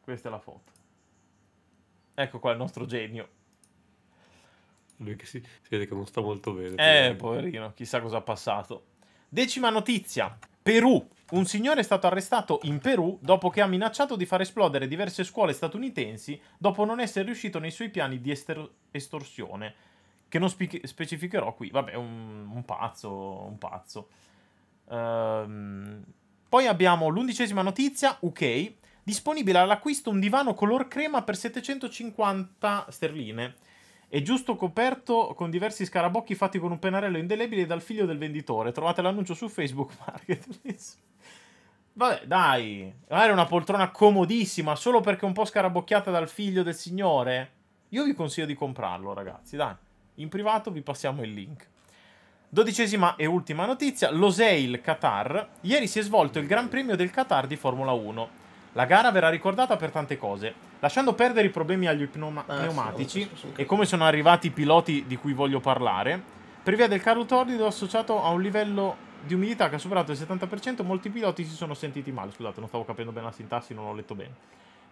Questa è la foto. Ecco qua il nostro genio. Lui che si, si vede che non sta molto bene. Eh, poverino, chissà cosa ha passato. Decima notizia. Perù. Un signore è stato arrestato in Perù dopo che ha minacciato di far esplodere diverse scuole statunitensi dopo non essere riuscito nei suoi piani di estorsione. Che non specificherò qui. Vabbè, un, un pazzo, un pazzo. Ehm... Um poi abbiamo l'undicesima notizia, UK, disponibile all'acquisto un divano color crema per 750 sterline. È giusto coperto con diversi scarabocchi fatti con un pennarello indelebile dal figlio del venditore. Trovate l'annuncio su Facebook [LAUGHS] Marketplace. Vabbè, dai. Ah, era una poltrona comodissima, solo perché un po' scarabocchiata dal figlio del signore. Io vi consiglio di comprarlo, ragazzi, dai. In privato vi passiamo il link. Dodicesima e ultima notizia, l'Oseil Qatar. Ieri si è svolto il Gran Premio del Qatar di Formula 1. La gara verrà ricordata per tante cose, lasciando perdere i problemi agli pneuma ah, pneumatici e come sono arrivati i piloti di cui voglio parlare, per via del caro torrido associato a un livello di umidità che ha superato il 70%, molti piloti si sono sentiti male. Scusate, non stavo capendo bene la sintassi, non l'ho letto bene.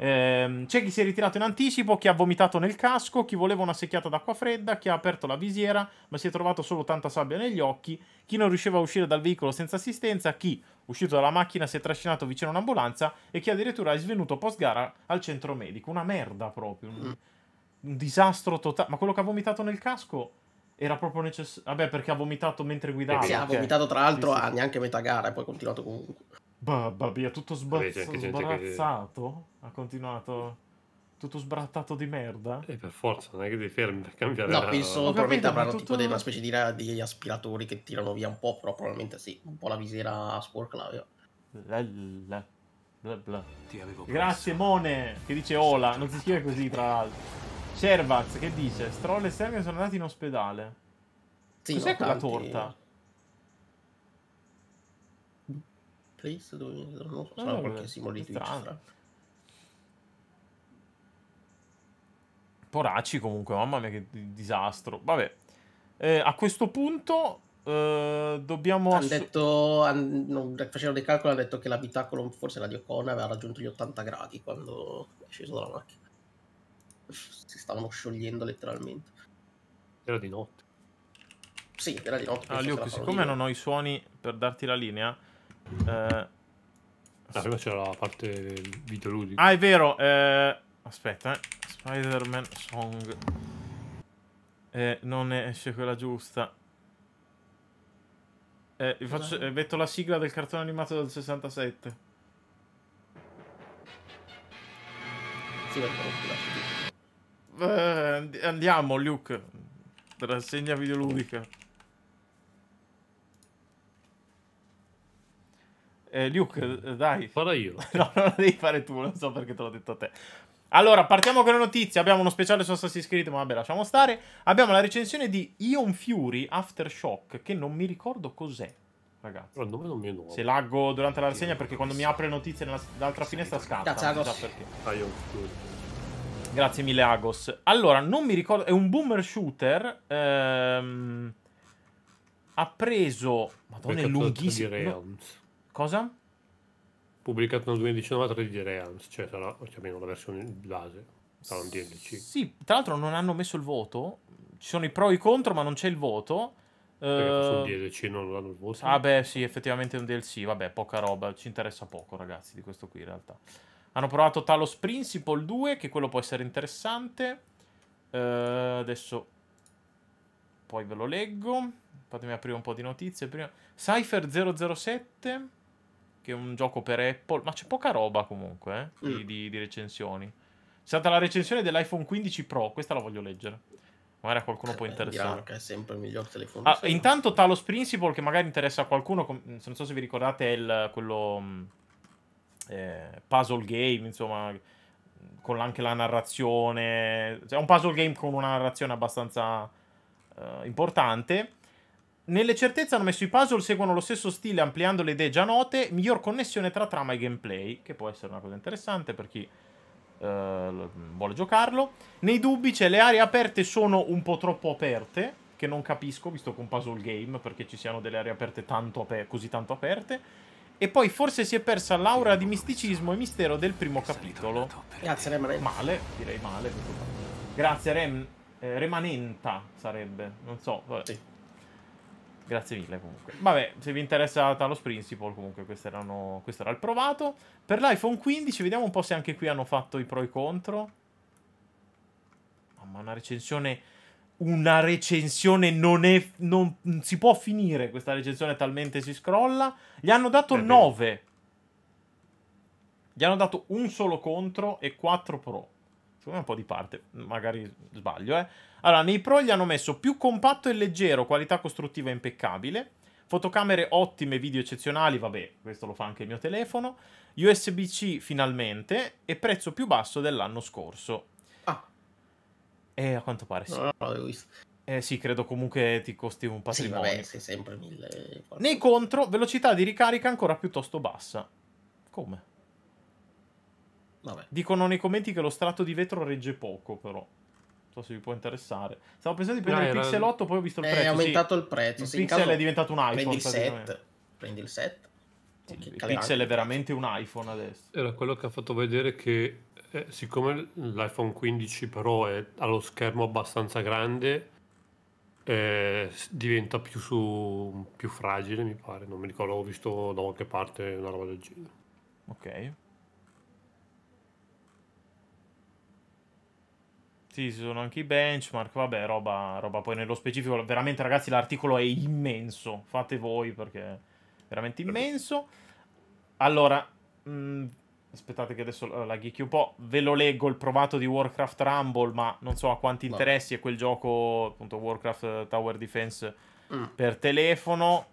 Ehm, c'è chi si è ritirato in anticipo, chi ha vomitato nel casco, chi voleva una secchiata d'acqua fredda, chi ha aperto la visiera ma si è trovato solo tanta sabbia negli occhi, chi non riusciva a uscire dal veicolo senza assistenza, chi, uscito dalla macchina, si è trascinato vicino a un'ambulanza e chi addirittura è svenuto post gara al centro medico. Una merda proprio, un, mm. un disastro totale. Ma quello che ha vomitato nel casco era proprio necessario. Vabbè, perché ha vomitato mentre guidava. Perché ha vomitato, tra l'altro, sì, sì. a neanche metà gara e poi ha continuato comunque. Babba tutto sbazz- sbarazzato. Che... Ha continuato. Tutto sbrattato di merda. E eh, per forza, non è che ti fermi per cambiare. No, la... penso Ho probabilmente capito, avranno tutto... tipo una specie di, di, aspiratori che tirano via un po', però probabilmente sì. Un po' la visiera sporclavia. La, la, bla bla. Grazie Mone, che dice Ola. Non si scrive così, tra l'altro. Cervax, che dice? Stroll e Sergio sono andati in ospedale. Sì, Cos'è no, quella tanti... torta? playlist dove mi non so, sarà ah, qualche simbolo di Twitch. Poracci comunque, mamma mia che disastro. Vabbè, eh, a questo punto eh, dobbiamo... Hanno detto, han, no, facendo dei calcoli, hanno detto che l'abitacolo, forse la Diocona, aveva raggiunto gli 80 gradi quando è sceso dalla macchina. Si stavano sciogliendo letteralmente. Era di notte. Sì, era di notte. Ah, Luke, siccome non ho i suoni per darti la linea, eh... Ah, prima c'era la parte videoludica. Ah, è vero. Eh... Aspetta, eh. Spider-Man Song. Eh, non esce quella giusta. Eh, faccio, eh, metto la sigla del cartone animato del 67. Eh, andiamo, Luke. Rassegna videoludica. Eh, Luke, dai. Farò io. [LAUGHS] no, non lo devi fare tu, non so perché te l'ho detto a te. Allora, partiamo con le notizie. Abbiamo uno speciale su Assassin's Creed, ma vabbè, lasciamo stare. Abbiamo la recensione di Ion Fury Aftershock, che non mi ricordo cos'è. Ragazzi, il nome non mi è nuovo. Se laggo durante la rassegna perché quando mi apre notizie dall'altra finestra scatta. Grazie, Agos. Ah, Grazie mille, Agos. Allora, non mi ricordo. È un boomer shooter. Ehm, ha preso. Madonna, è lunghissimo. No, Cosa? Pubblicato nel 2019 3D Realms, cioè sarà almeno la versione base, sarà un DLC. Sì, tra l'altro non hanno messo il voto, ci sono i pro e i contro, ma non c'è il voto. Perché uh, sono DLC, non l'hanno il voto. Ah beh, sì, effettivamente è un DLC, vabbè, poca roba, ci interessa poco ragazzi di questo qui in realtà. Hanno provato Talos Principle 2, che quello può essere interessante. Uh, adesso poi ve lo leggo. Fatemi aprire un po' di notizie prima. Cypher 007 che è un gioco per Apple, ma c'è poca roba comunque eh, di, mm. di, di, recensioni. C'è stata la recensione dell'iPhone 15 Pro, questa la voglio leggere. Magari a qualcuno eh, può interessare. Bianca è sempre il miglior telefono. Ah, intanto Talos Principle, che magari interessa a qualcuno, non so se vi ricordate, è il, quello mm, eh, puzzle game, insomma, con anche la narrazione. Cioè, è un puzzle game con una narrazione abbastanza eh, importante nelle certezze hanno messo i puzzle, seguono lo stesso stile ampliando le idee già note, miglior connessione tra trama e gameplay, che può essere una cosa interessante per chi Uh, vuole giocarlo. Nei dubbi c'è le aree aperte sono un po' troppo aperte, che non capisco visto che è un puzzle game perché ci siano delle aree aperte tanto aper così tanto aperte. E poi forse si è persa l'aura di misticismo e mistero del primo capitolo. Grazie Remanenta. Male, direi male. Grazie Rem eh, Remanenta sarebbe, non so. Vabbè. Sì. Grazie mille comunque. Vabbè, se vi interessa Talos Principle, comunque erano, questo era il provato. Per l'iPhone 15 vediamo un po' se anche qui hanno fatto i pro e i contro. Mamma, una recensione... Una recensione non è... Non, non si può finire, questa recensione talmente si scrolla. Gli hanno dato eh 9. Gli hanno dato un solo contro e 4 pro. Secondo me un po' di parte, magari sbaglio, eh. Allora, nei pro gli hanno messo più compatto e leggero, qualità costruttiva impeccabile, fotocamere ottime, video eccezionali, vabbè, questo lo fa anche il mio telefono, USB-C finalmente e prezzo più basso dell'anno scorso. Ah. Eh, a quanto pare sì. no, no, eh sì, credo comunque ti costi un patrimonio. Sì, vabbè, sei sempre mille. Nei contro, velocità di ricarica ancora piuttosto bassa. Come? Vabbè. Dicono nei commenti che lo strato di vetro regge poco, però. Non so se vi può interessare. Stavo pensando di ah, prendere no, il Pixel 8, poi ho visto il eh, prezzo. È aumentato sì. il prezzo. Il sì, Pixel caso... è diventato un iPhone. Prendi il 7. Prendi il 7. il Pixel è veramente un iPhone adesso. Era quello che ha fatto vedere che eh, siccome l'iPhone 15 però è, allo schermo abbastanza grande, eh, diventa più, su, più fragile, mi pare. Non mi ricordo, ho visto da qualche parte una roba del genere. Ok. Sì, ci sono anche i benchmark, vabbè, roba, roba poi nello specifico. Veramente, ragazzi, l'articolo è immenso. Fate voi perché è veramente immenso. Allora, mh, mm, aspettate che adesso la ghicchi un po'. Ve lo leggo il provato di Warcraft Rumble, ma non so a quanti interessi no. è quel gioco, appunto, Warcraft eh, Tower Defense mm. per telefono.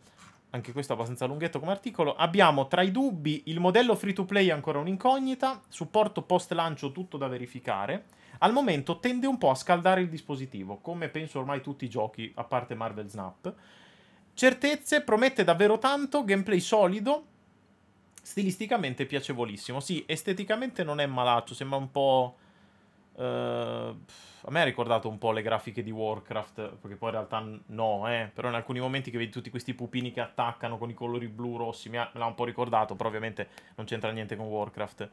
Anche questo è abbastanza lunghetto come articolo. Abbiamo tra i dubbi il modello free to play ancora un'incognita, supporto post lancio tutto da verificare al momento tende un po' a scaldare il dispositivo, come penso ormai tutti i giochi, a parte Marvel Snap. Certezze, promette davvero tanto, gameplay solido, stilisticamente piacevolissimo. Sì, esteticamente non è malaccio, sembra un po'... Eh, a me ha ricordato un po' le grafiche di Warcraft, perché poi in realtà no, eh, però in alcuni momenti che vedi tutti questi pupini che attaccano con i colori blu-rossi, me l'ha un po' ricordato, però ovviamente non c'entra niente con Warcraft.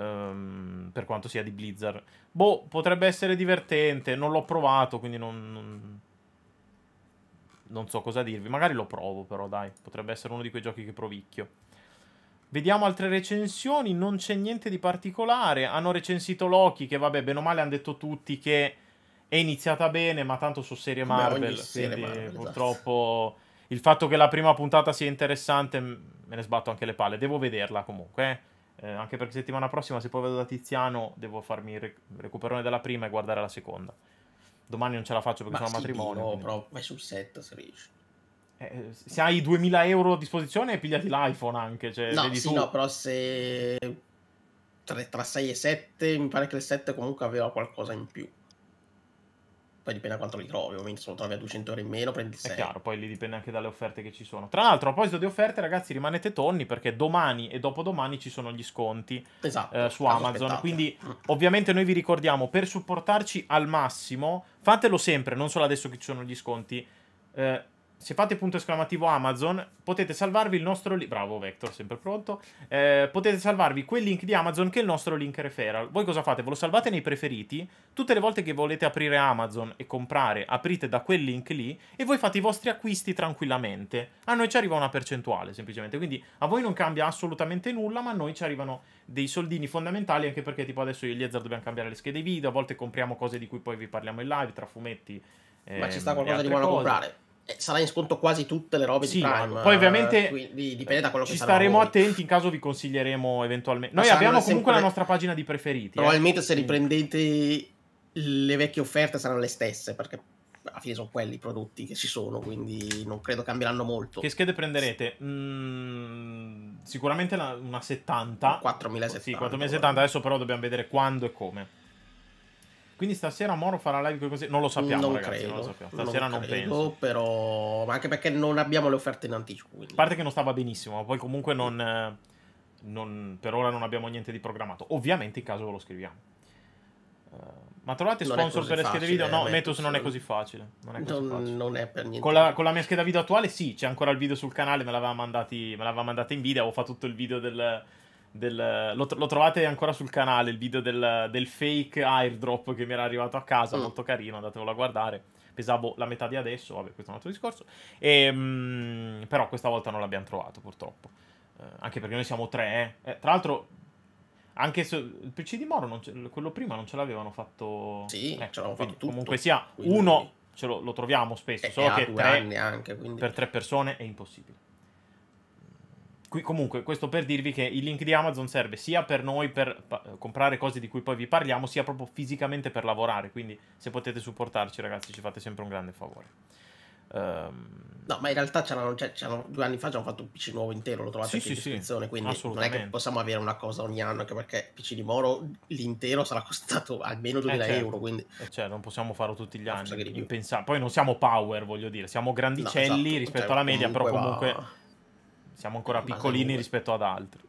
Um, per quanto sia di Blizzard. Boh, potrebbe essere divertente. Non l'ho provato, quindi non, non, non, so cosa dirvi. Magari lo provo, però, dai. Potrebbe essere uno di quei giochi che provicchio. Vediamo altre recensioni. Non c'è niente di particolare. Hanno recensito Loki, che vabbè, bene o male hanno detto tutti che è iniziata bene, ma tanto su serie Marvel. Serie Marvel esatto. purtroppo... Esatto. Il fatto che la prima puntata sia interessante me ne sbatto anche le palle. Devo vederla comunque. Eh eh, anche perché settimana prossima, se poi vado da Tiziano, devo farmi il rec- recuperone della prima e guardare la seconda. Domani non ce la faccio perché Ma sono sì, a matrimonio. No, però vai sul set se riesci. Eh, eh se hai 2000 euro a disposizione, pigliati l'iPhone anche. Cioè, no, sì, tu. no, però se tra, tra 6 e 7, mi pare che il 7 comunque aveva qualcosa in più poi dipende da quanto li trovi, ovviamente se lo trovi a 200 euro in meno prendi il 6. È chiaro, poi lì dipende anche dalle offerte che ci sono. Tra l'altro a proposito di offerte ragazzi rimanete tonni perché domani e dopodomani ci sono gli sconti esatto, eh, su Amazon, aspettate. quindi mm. ovviamente noi vi ricordiamo per supportarci al massimo, fatelo sempre, non solo adesso che ci sono gli sconti, eh, se fate punto esclamativo Amazon, potete salvarvi il nostro link. Bravo Vector, sempre pronto. Eh, potete salvarvi quel link di Amazon che è il nostro link referral. Voi cosa fate? Ve lo salvate nei preferiti. Tutte le volte che volete aprire Amazon e comprare, aprite da quel link lì e voi fate i vostri acquisti tranquillamente. A noi ci arriva una percentuale, semplicemente. Quindi a voi non cambia assolutamente nulla, ma a noi ci arrivano dei soldini fondamentali, anche perché tipo adesso io e gli Liezard dobbiamo cambiare le schede video, a volte compriamo cose di cui poi vi parliamo in live, tra fumetti. Ehm, ma ci sta ehm, qualcosa di buono a comprare. Eh, sarà in sconto quasi tutte le robe sì, di Prime. Poi ovviamente eh, quindi dipende da quello che ci staremo voi. attenti in caso vi consiglieremo eventualmente. Noi abbiamo comunque sempre... la nostra pagina di preferiti. Eh. Probabilmente eh. se riprendete le vecchie offerte saranno le stesse perché alla fine sono quelli i prodotti che ci sono, quindi non credo cambieranno molto. Che schede prenderete? Mm, sicuramente una, una 70. 4070. Sì, 4070, adesso però dobbiamo vedere quando e come. Quindi stasera Moro farà live così? Non lo sappiamo, non ragazzi. Credo. Non lo sappiamo. Stasera non, non penso. Però, ma anche perché non abbiamo le offerte in anticipo. Quindi. A parte che non stava benissimo, ma poi comunque non, eh, non, per ora non abbiamo niente di programmato. Ovviamente in caso lo scriviamo. Eh, ma trovate sponsor per le schede video? Eh, no, Metus non è così facile. Non è, così non, non è per niente. Con la, con la, mia scheda video attuale, sì, c'è ancora il video sul canale, me l'aveva mandata in video. Ho fatto tutto il video del, del, lo, lo, trovate ancora sul canale il video del, del, fake airdrop che mi era arrivato a casa, mm. molto carino, andatevelo a guardare. Pesavo la metà di adesso, vabbè, questo è un altro discorso. E, ehm, mh, però questa volta non l'abbiamo trovato, purtroppo. Eh, anche perché noi siamo tre, eh. Eh, tra l'altro, anche se il PC di Moro, quello prima non ce l'avevano fatto. Sì, ecco, ce l'avevano fatto tutto. Comunque sia, quindi... uno ce lo, lo troviamo spesso, e, solo e che tre, anche, per tre persone è impossibile. Qui, comunque, questo per dirvi che il link di Amazon serve sia per noi per comprare cose di cui poi vi parliamo, sia proprio fisicamente per lavorare. Quindi, se potete supportarci, ragazzi, ci fate sempre un grande favore. Um... No, ma in realtà c'erano, cioè, c'erano, due anni fa ci hanno fatto un PC nuovo intero, lo trovate sì, sì in descrizione, sì, quindi non è che possiamo avere una cosa ogni anno, anche perché PC di Moro l'intero sarà [LAUGHS] costato almeno 2000 eh certo. euro, quindi... Eh cioè, non possiamo farlo tutti gli ah, anni, Poi non siamo power, voglio dire, siamo grandicelli no, esatto. rispetto cioè, alla media, però comunque... Va siamo ancora eh, piccolini rispetto ad altri.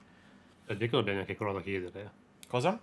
E dire che non abbiamo neanche provato a chiedere. Eh. Cosa?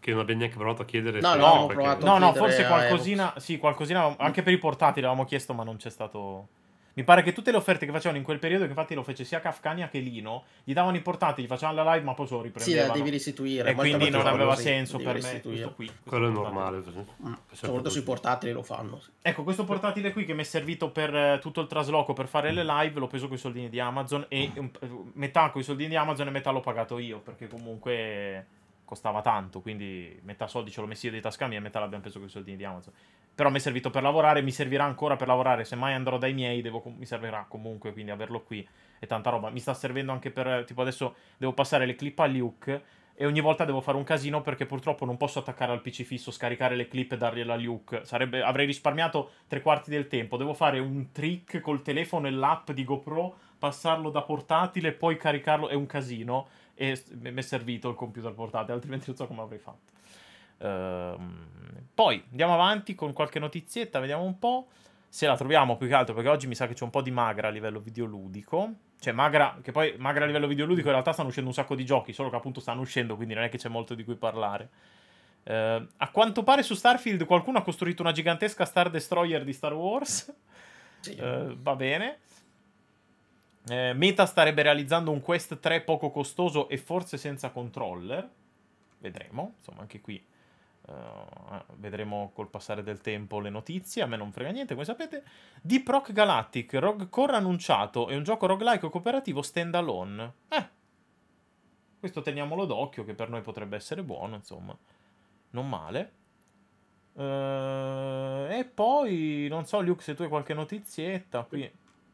Che non abbiamo neanche provato a chiedere. No, no, perché... no, no, forse qualcosina, sì, qualcosina, anche per i portatili avevamo chiesto ma non c'è stato... Mi pare che tutte le offerte che facevano in quel periodo, che infatti lo fece sia Kafkania che Lino, gli davano i importanti, gli facevano la live, ma poi se lo riprendevano. Sì, la devi restituire. E quindi non aveva così. senso per me. Questo qui, questo Quello è normale. Cioè, mm. Soprattutto sui portatili lo fanno. Sì. Ecco, questo portatile qui che mi è servito per eh, tutto il trasloco per fare le live, l'ho preso con i soldini di Amazon e mm. eh, metà con i soldini di Amazon e metà l'ho pagato io, perché comunque costava tanto, quindi metà soldi ce l'ho messi io di tasca mia e metà l'abbiamo preso con i soldini di Amazon. Però mi è servito per lavorare, mi servirà ancora per lavorare, se mai andrò dai miei devo, mi servirà comunque, quindi averlo qui è tanta roba. Mi sta servendo anche per, tipo adesso devo passare le clip a Luke e ogni volta devo fare un casino perché purtroppo non posso attaccare al PC fisso, scaricare le clip e dargliela a Luke. Sarebbe, avrei risparmiato tre quarti del tempo. Devo fare un trick col telefono e l'app di GoPro, passarlo da portatile e poi caricarlo. È un casino e mi è servito il computer portatile, altrimenti non so come avrei fatto. Uh, poi andiamo avanti con qualche notizietta, vediamo un po'. Se la troviamo più che altro, perché oggi mi sa che c'è un po' di magra a livello videoludico. Cioè, magra, che poi magra a livello videoludico, in realtà stanno uscendo un sacco di giochi, solo che appunto stanno uscendo, quindi non è che c'è molto di cui parlare. Uh, a quanto pare su Starfield qualcuno ha costruito una gigantesca Star Destroyer di Star Wars. Sì. Uh, va bene. Eh, Meta starebbe realizzando un Quest 3 poco costoso e forse senza controller. Vedremo, insomma, anche qui Uh, vedremo col passare del tempo le notizie, a me non frega niente, come sapete. Deep Rock Galactic, Rogue Core annunciato, è un gioco roguelike cooperativo standalone. Eh, questo teniamolo d'occhio, che per noi potrebbe essere buono, insomma. Non male. Uh, e poi, non so, Luke, se tu hai qualche notizietta qui.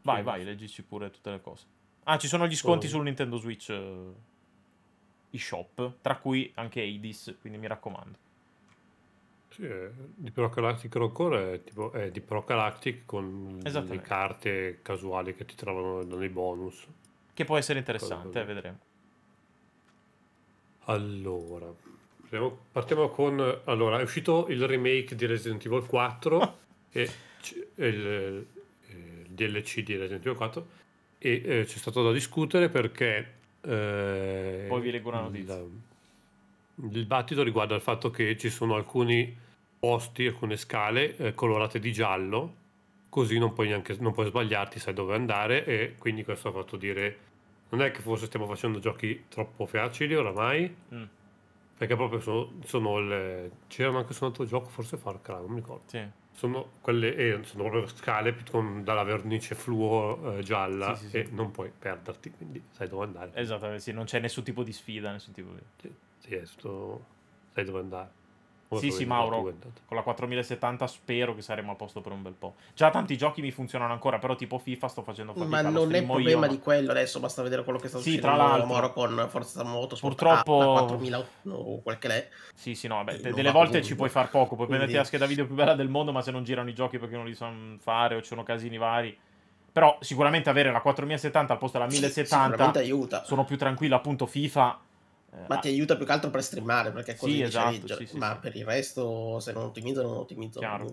Vai, vai, leggici pure tutte le cose. Ah, ci sono gli sconti Solo... sul Nintendo Switch uh, shop, tra cui anche Hades, quindi mi raccomando. Sì, è eh, di Pro Galactic Rockcore è, tipo, è di Pro Galactic con le carte casuali che ti trovano nei bonus. Che può essere interessante, eh, vedremo. Allora, partiamo con... Allora, è uscito il remake di Resident Evil 4 [LAUGHS] e il, DLC di Resident Evil 4 e eh, c'è stato da discutere perché... Eh, Poi vi leggo una notizia. Il, il dibattito riguarda il fatto che ci sono alcuni posti, alcune scale eh, colorate di giallo, così non puoi, neanche, non puoi sbagliarti, sai dove andare e quindi questo ha fatto dire... Non è che forse stiamo facendo giochi troppo facili oramai, mm perché proprio sono, sono le... c'era anche su un altro gioco forse Far Cry non mi ricordo sì sono, quelle, eh, sono proprio scale con dalla vernice fluo eh, gialla sì, sì, e sì. non puoi perderti, quindi sai dove andare. Esattamente, sì, non c'è nessun tipo di sfida, nessun tipo di... Sì, sì sto... sai dove andare. Sì, sì, Mauro. Con la 4070 spero che saremo a posto per un bel po'. Già tanti giochi mi funzionano ancora, però tipo FIFA sto facendo fatica. Ma non è problema io, di quello adesso, basta vedere quello che sta succedendo. sì, succedendo tra Mauro con Forza Moto. Purtroppo... A, a 4000 o quel che è. Sì, sì, no, beh, eh, delle volte ci puoi far poco, puoi prenderti la scheda video più bella del mondo, ma se non girano i giochi perché non li sanno fare o ci sono casini vari però sicuramente avere la 4070 al posto della 1070 sì, aiuta. sono più tranquillo appunto FIFA eh, ma ti aiuta più che altro per streamare perché è così sì, esatto, cioè, sì, sì, Ma sì. per il resto, se non ottimizzo, non ottimizzo. Chiaro.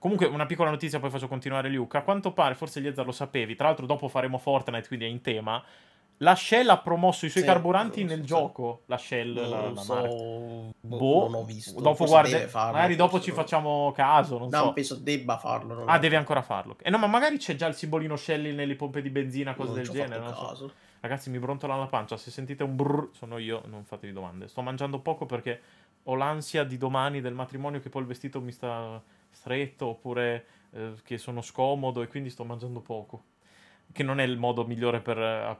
Comunque, una piccola notizia, poi faccio continuare Luca. A quanto pare, forse Liezza lo sapevi. Tra l'altro, dopo faremo Fortnite, quindi è in tema. La Shell ha promosso i suoi sì, carburanti nel so, gioco. La Shell, non la, la so, boh, boh, non ho visto. Dopo guarda, farlo, magari dopo ci facciamo caso. Non no, so. penso debba farlo. ah, deve ancora farlo. Eh no, ma magari c'è già il simbolino Shell nelle pompe di benzina, cose non del genere. Non caso. so. Ragazzi, mi brontola la pancia. Se sentite un brrr, sono io, non fatevi domande. Sto mangiando poco perché ho l'ansia di domani del matrimonio che poi il vestito mi sta stretto oppure eh, che sono scomodo e quindi sto mangiando poco. Che non è il modo migliore per, eh,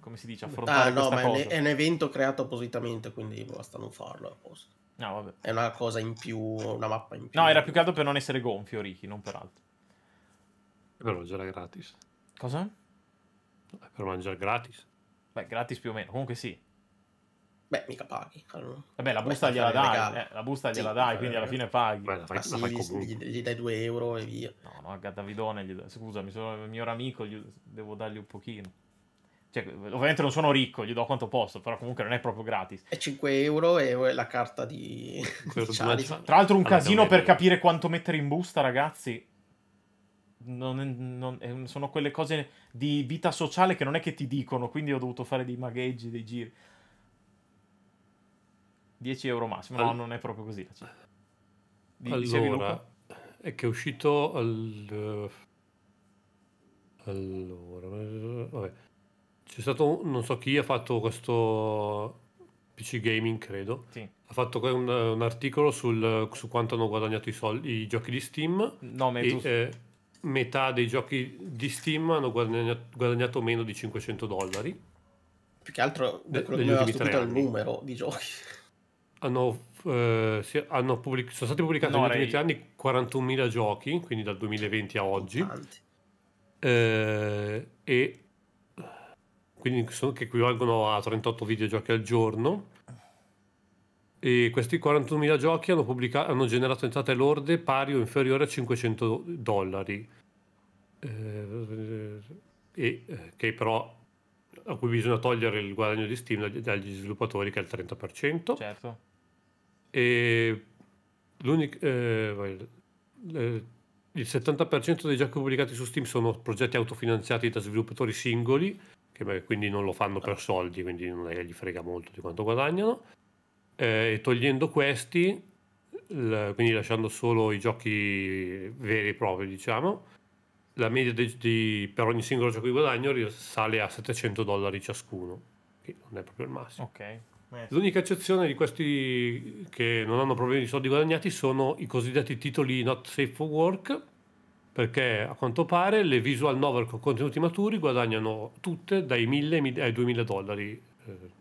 come si dice, ah, affrontare ah, no, ma cosa. è un evento creato appositamente, quindi basta non farlo apposta. No, vabbè. È una cosa in più, una mappa in più. No, era più che altro per non essere gonfio, Ricky, non per altro. Però già era gratis. Cosa? Per mangiare gratis? Beh, gratis più o meno, comunque sì. Beh, mica paghi. Allora. Vabbè, la busta gliela dai, eh, la busta gliela sì, dai, quindi alla fine paghi. Beh, fai, ah, sì, fai gli, gli, dai 2 euro e via. No, no, a Gattavidone gli, scusami, sono il mio amico, gli, devo dargli un pochino. Cioè, ovviamente non sono ricco, gli do quanto posso, però comunque non è proprio gratis. È 5 euro e la carta di... di Tra l'altro un allora, casino per capire quanto mettere in busta, ragazzi non è, non è, sono quelle cose di vita sociale che non è che ti dicono, quindi ho dovuto fare dei magheggi, dei giri. 10 euro massimo, no, non è proprio così. Di, allora, è che è uscito al... Allora, vabbè. C'è stato, non so chi ha fatto questo PC Gaming, credo. Sì. Ha fatto un, un articolo sul, su quanto hanno guadagnato i, soldi, i giochi di Steam. No, ma e, tu... eh, metà dei giochi di Steam hanno guadagnato, guadagnato meno di 500 dollari. Più che altro De, quello che mi stupito il numero di giochi. Hanno, eh, hanno pubblic- sono stati pubblicati no, negli ultimi tre anni 41.000 giochi, quindi dal 2020 a oggi. Eh, e quindi sono, che equivalgono a 38 videogiochi al giorno e questi 41.000 giochi hanno, pubblica- hanno generato entrate lorde pari o inferiore a 500 dollari, eh, e, eh, che però a cui bisogna togliere il guadagno di Steam dagli sviluppatori che è il 30%. Certo. E l'unico... eh, il 70% dei giochi pubblicati su Steam sono progetti autofinanziati da sviluppatori singoli, che quindi non lo fanno per ah. soldi, quindi non è che gli frega molto di quanto guadagnano eh, togliendo questi, l- quindi lasciando solo i giochi veri e propri, diciamo, la media di, di, per ogni singolo gioco di guadagno sale a 700 dollari ciascuno, che non è proprio il massimo. Okay. Eh, L'unica eccezione di questi che non hanno problemi di soldi guadagnati sono i cosiddetti titoli not safe for work, perché a quanto pare le visual novel con contenuti maturi guadagnano tutte dai 1000 ai 2000 dollari eh,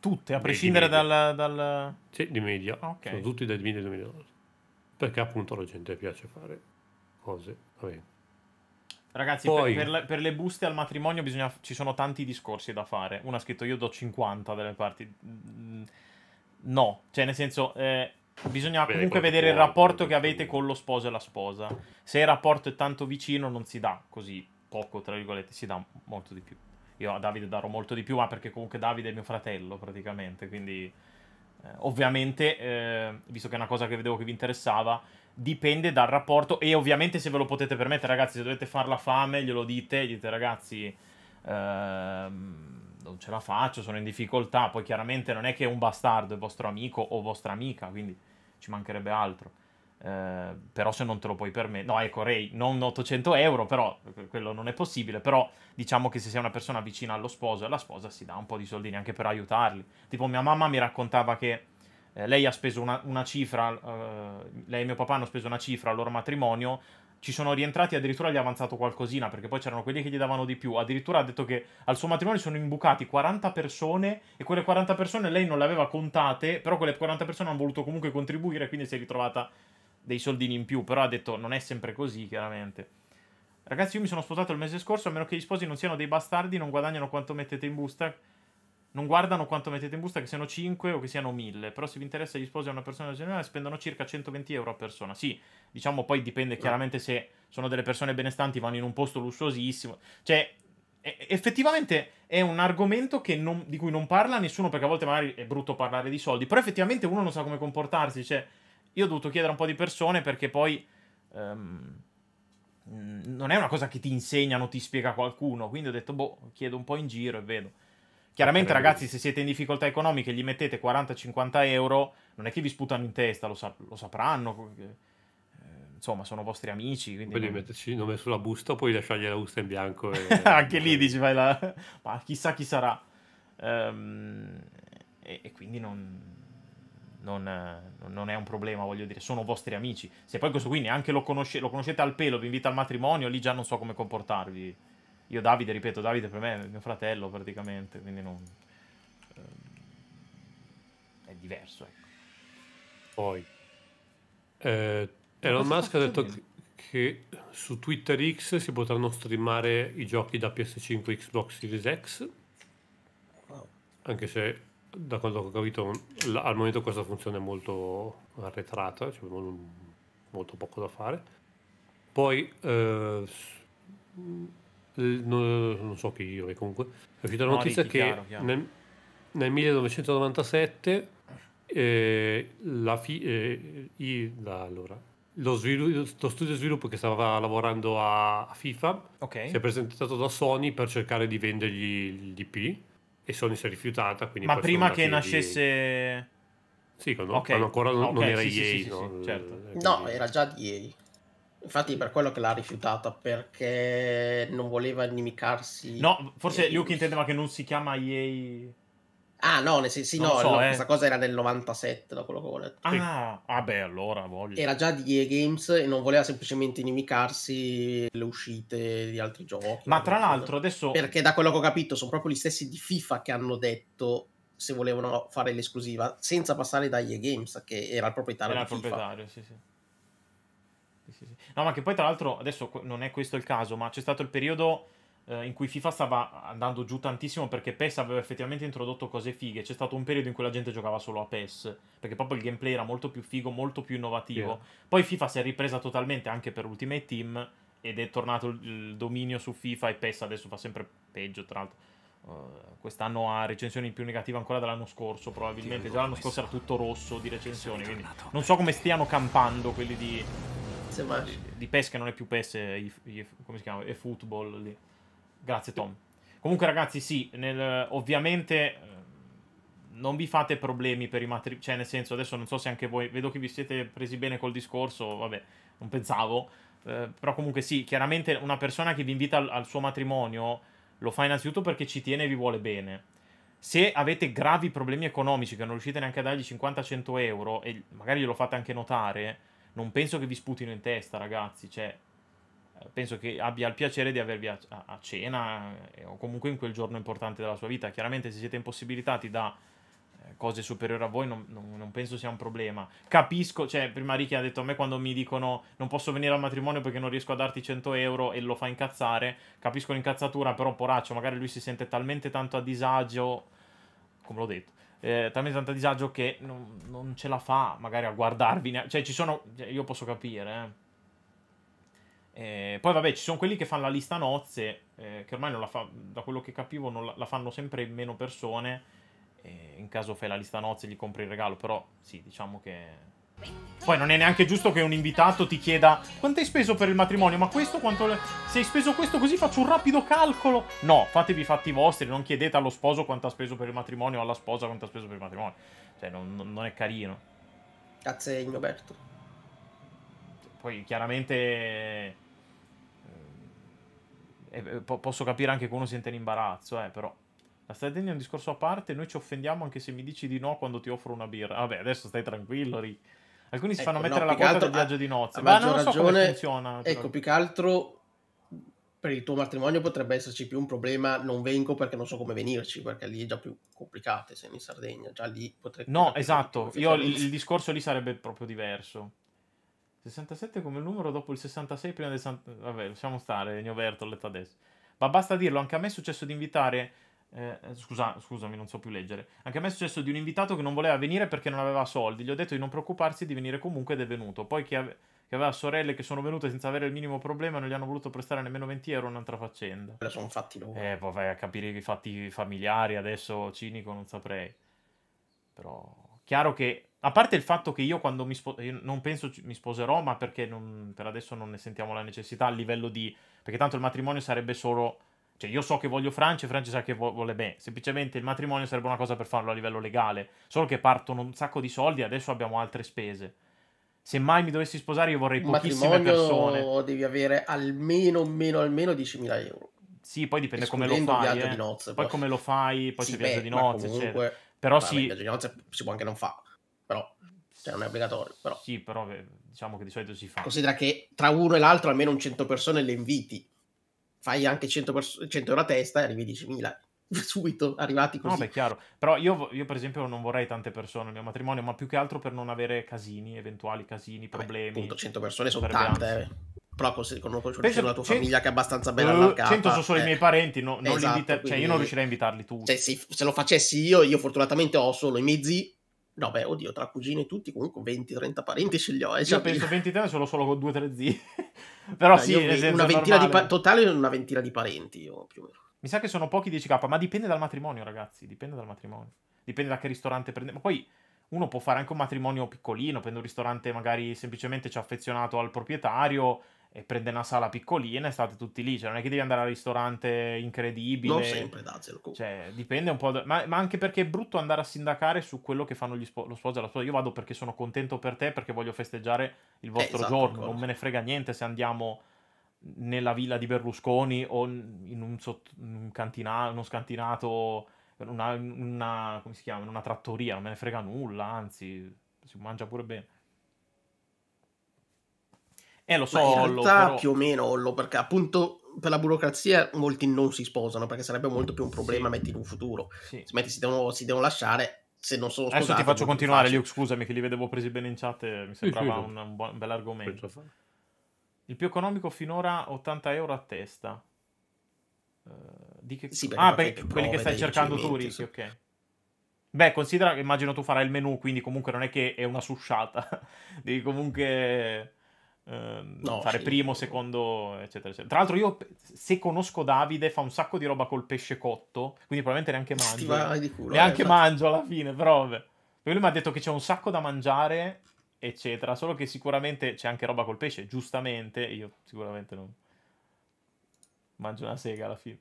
Tutte, a prescindere dal, dal... Sì, di media. Ah, okay. Sono tutti dai 1000 ai 2000 dollari. Perché appunto la gente piace fare cose. Vabbè. Ragazzi, Poi... per, per, le, buste al matrimonio bisogna, ci sono tanti discorsi da fare. Una ha scritto io do 50 delle parti. Mm, no, cioè nel senso... Eh, bisogna Beh, comunque vedere il rapporto che avete con lo sposo e la sposa. Se il rapporto è tanto vicino non si dà così poco, tra virgolette, si dà molto di più. Io a Davide darò molto di più, ma perché comunque Davide è mio fratello praticamente, quindi... Eh, ovviamente, eh, visto che è una cosa che vedevo che vi interessava, dipende dal rapporto e ovviamente se ve lo potete permettere, ragazzi, se dovete far la fame, glielo dite, gli dite ragazzi, eh, non ce la faccio, sono in difficoltà, poi chiaramente non è che è un bastardo, è vostro amico o vostra amica, quindi ci mancherebbe altro. Eh, però se non te lo puoi permettere, no, ecco, Ray, non 800 euro, però quello non è possibile. Però diciamo che se sei una persona vicina allo sposo e alla sposa si dà un po' di soldini anche per aiutarli. Tipo, mia mamma mi raccontava che eh, lei ha speso una, una cifra, eh, lei e mio papà hanno speso una cifra al loro matrimonio. Ci sono rientrati, addirittura gli è avanzato qualcosina, perché poi c'erano quelli che gli davano di più. Addirittura ha detto che al suo matrimonio sono imbucati 40 persone e quelle 40 persone lei non le aveva contate, però quelle 40 persone hanno voluto comunque contribuire, quindi si è ritrovata dei soldini in più, però ha detto non è sempre così, chiaramente. Ragazzi, io mi sono sposato il mese scorso, a meno che gli sposi non siano dei bastardi, non guadagnano quanto mettete in busta. Non guardano quanto mettete in busta, che siano 5 o che siano 1000. Però se vi interessa gli sposi a una persona generale, spendono circa 120 euro a persona. Sì, diciamo poi dipende eh. chiaramente se sono delle persone benestanti, vanno in un posto lussuosissimo. Cioè, effettivamente è un argomento non, di cui non parla nessuno, perché a volte magari è brutto parlare di soldi. Però effettivamente uno non sa come comportarsi, cioè io ho dovuto chiedere a un po' di persone perché poi... Um, non è una cosa che ti insegnano, ti spiega qualcuno. Quindi ho detto, boh, chiedo un po' in giro e vedo. Chiaramente, ragazzi, se siete in difficoltà economiche, e gli mettete 40-50 euro, non è che vi sputano in testa, lo, sa- lo sapranno. Eh, insomma, sono vostri amici. Quindi non... metterci il nome sulla busta, poi lasciargli la busta in bianco. E... [LAUGHS] Anche lì dici, vai là. [LAUGHS] Ma chissà chi sarà. Ehm... E-, e quindi non non, non, è un problema, voglio dire, sono vostri amici. Se poi questo qui neanche lo, conosce, lo conoscete al pelo, vi invita al matrimonio, lì già non so come comportarvi. Io Davide, ripeto, Davide per me è mio fratello praticamente, quindi non... Ehm, è diverso, ecco. Poi... Eh, Elon Musk ha detto che su Twitter X si potranno streamare i giochi da PS5 Xbox Series X. Anche se da quello che ho capito, al momento questa funzione è molto arretrata, cioè molto poco da fare. Poi, eh, non, so chi io, comunque, è uscita la notizia no, Ricky, che chiaro, chiaro. Nel, nel, 1997 eh, la fi, eh, i, da, allora, lo, sviluppo, lo, studio di sviluppo che stava lavorando a FIFA okay. si è presentato da Sony per cercare di vendergli l'IP e Sony si è rifiutata. Ma prima che nascesse... Sì, quando, okay. quando ancora non, okay, non era sì, EA. Sì, sì, no? Certo. Eh, no, era già di EA. Infatti per quello che l'ha rifiutata, perché non voleva inimicarsi... No, forse Luke intendeva che non si chiama EA... Ah, no, nel senso, sì, no, so, no eh. questa cosa era del 97, da quello che ho letto. Ah, vabbè, ah, allora voglio. Era già di EA Games e non voleva semplicemente inimicarsi le uscite di altri giochi. Ma tra l'altro, adesso. Perché da quello che ho capito, sono proprio gli stessi di FIFA che hanno detto se volevano fare l'esclusiva, senza passare da EA Games, che era il proprietario era di il proprietario, FIFA. Sì, sì. Sì, sì, sì. No, ma che poi, tra l'altro, adesso non è questo il caso, ma c'è stato il periodo eh, in cui FIFA stava andando giù tantissimo perché PES aveva effettivamente introdotto cose fighe. C'è stato un periodo in cui la gente giocava solo a PES, perché proprio il gameplay era molto più figo, molto più innovativo. Yeah. Poi FIFA si è ripresa totalmente anche per Ultimate Team ed è tornato il dominio su FIFA e PES adesso fa sempre peggio, tra l'altro. Uh, quest'anno ha recensioni più negative ancora dell'anno scorso, probabilmente. Già l'anno scorso era tutto rosso di recensioni. Quindi non so come stiano campando quelli di, di, di PES, che non è più PES, è, come si chiama? e football lì. Grazie Tom. Comunque ragazzi, sì, nel, ovviamente ehm, non vi fate problemi per i matrimoni, cioè nel senso adesso non so se anche voi, vedo che vi siete presi bene col discorso, vabbè, non pensavo, eh, però comunque sì, chiaramente una persona che vi invita al, al suo matrimonio lo fa innanzitutto perché ci tiene e vi vuole bene. Se avete gravi problemi economici che non riuscite neanche a dargli 50-100 euro e magari glielo fate anche notare, non penso che vi sputino in testa ragazzi, cioè penso che abbia il piacere di avervi a, a cena eh, o comunque in quel giorno importante della sua vita. Chiaramente se siete impossibilitati da eh, cose superiori a voi non, non, non, penso sia un problema. Capisco, cioè prima Ricky ha detto a me quando mi dicono non posso venire al matrimonio perché non riesco a darti 100 euro e lo fa incazzare, capisco l'incazzatura, però poraccio, magari lui si sente talmente tanto a disagio, come l'ho detto, eh, talmente tanto a disagio che non, non, ce la fa magari a guardarvi, cioè ci sono, cioè, io posso capire, eh eh, poi vabbè, ci sono quelli che fanno la lista nozze, eh, che ormai non la fa, da quello che capivo la, la, fanno sempre meno persone. Eh, in caso fai la lista nozze gli compri il regalo, però sì, diciamo che... Poi non è neanche giusto che un invitato ti chieda quanto hai speso per il matrimonio, ma questo quanto... Se hai speso questo così faccio un rapido calcolo. No, fatevi i fatti vostri, non chiedete allo sposo quanto ha speso per il matrimonio o alla sposa quanto ha speso per il matrimonio. Cioè, non, non è carino. Grazie, Roberto. Poi chiaramente eh, po- posso capire anche che uno si sente l'imbarazzo, eh, però. La strategia è un discorso a parte, noi ci offendiamo anche se mi dici di no quando ti offro una birra. Vabbè, adesso stai tranquillo, Rick. Alcuni si ecco, fanno mettere no, la quota altro, del viaggio di nozze, ma non ragione, come funziona. Però. Ecco, più che altro per il tuo matrimonio potrebbe esserci più un problema non vengo perché non so come venirci, perché lì è già più complicato, se in Sardegna, già lì potrei... No, esatto, io il, il discorso lì sarebbe proprio diverso. 67 come numero dopo il 66 prima del 60... Vabbè, lasciamo stare, ne ho aperto letto adesso. Ma basta dirlo, anche a me è successo di invitare... Eh, scusa, scusami, non so più leggere. Anche a me è successo di un invitato che non voleva venire perché non aveva soldi. Gli ho detto di non preoccuparsi di venire comunque ed è venuto. Poi che, ave... chi aveva sorelle che sono venute senza avere il minimo problema non gli hanno voluto prestare nemmeno 20 euro, un'altra faccenda. Però sono fatti loro. Eh, poi vai a capire i fatti familiari, adesso cinico, non saprei. Però... Chiaro che a parte il fatto che io quando mi sposerò, non penso mi sposerò, ma perché non, per adesso non ne sentiamo la necessità a livello di... Perché tanto il matrimonio sarebbe solo... Cioè io so che voglio Francia e Francia sa che vuole me. Semplicemente il matrimonio sarebbe una cosa per farlo a livello legale. Solo che partono un sacco di soldi e adesso abbiamo altre spese. Se mai mi dovessi sposare io vorrei un pochissime persone. devi avere almeno, almeno, almeno 10.000 euro. Sì, poi dipende come lo fai. Eh. Nozze, poi, poi come lo fai, poi sì, c'è beh, viaggio di nozze, comunque, eccetera. Però sì... Si... Viaggio di nozze si può anche non fare cioè non è obbligatorio, però. Sì, però eh, diciamo che di solito si fa. Considera che tra uno e l'altro almeno un 100 persone le inviti. Fai anche 100, pers- 100 euro a testa e arrivi a 10.000 [LAUGHS] subito arrivati così. No, beh, chiaro. Però io, io, per esempio non vorrei tante persone nel mio matrimonio, ma più che altro per non avere casini, eventuali casini, problemi. Vabbè, appunto, 100 persone sono tante, eh. Però con, Penso, la tua cento, famiglia che è abbastanza bella allargata. 100 sono solo eh. i miei parenti, no, non esatto, invita- quindi... cioè io non riuscirei a invitarli tutti. Cioè, se, se, lo facessi io, io fortunatamente ho solo i miei zii, No, beh, oddio, tra cugine e tutti, comunque 20-30 parenti ce li ho. Eh, io cioè, penso 20-30 ce l'ho solo con 2-3 zii. [LAUGHS] Però no, sì, una ventina di pa- totale una ventina di parenti, io, più o meno. Mi sa che sono pochi 10k, ma dipende dal matrimonio, ragazzi, dipende dal matrimonio. Dipende da che ristorante prende. Ma poi uno può fare anche un matrimonio piccolino, prende un ristorante magari semplicemente ci ha affezionato al proprietario e prende una sala piccolina e state tutti lì, cioè non è che devi andare al ristorante incredibile. Non sempre, dazzelo. Cioè, dipende un po', da... ma, ma, anche perché è brutto andare a sindacare su quello che fanno spo... lo sposo e la sposa. Io vado perché sono contento per te, perché voglio festeggiare il vostro eh, esatto, giorno, non me ne frega niente se andiamo nella villa di Berlusconi o in un, sott... un cantina... uno scantinato, una, una, come si chiama, in una trattoria, non me ne frega nulla, anzi, si mangia pure bene. Eh, lo so, Ma in realtà però... più o meno Ollo, perché appunto per la burocrazia molti non si sposano, perché sarebbe molto più un problema sì. metti in un futuro. Sì. metti si devono, si devono lasciare, se non sono sposati. Adesso ti faccio continuare, Luke, scusami che li vedevo presi bene in chat, mi sembrava un, un, buon, un bel argomento. Il più economico finora 80 euro a testa. Uh, di che... sì, ah, per quelli che stai cercando tu, Ricky, ok. Beh, considera che immagino tu farai il menu, quindi comunque non è che è una susciata. [LAUGHS] Devi comunque Ehm, no, fare sì. primo, secondo, eccetera, eccetera. Tra l'altro, io se conosco Davide, fa un sacco di roba col pesce cotto, quindi probabilmente neanche mangio. Culo, neanche eh, mangio alla fine, però. Vabbè. Poi lui mi ha detto che c'è un sacco da mangiare, eccetera. Solo che sicuramente c'è anche roba col pesce, giustamente. Io sicuramente non mangio una sega alla fine.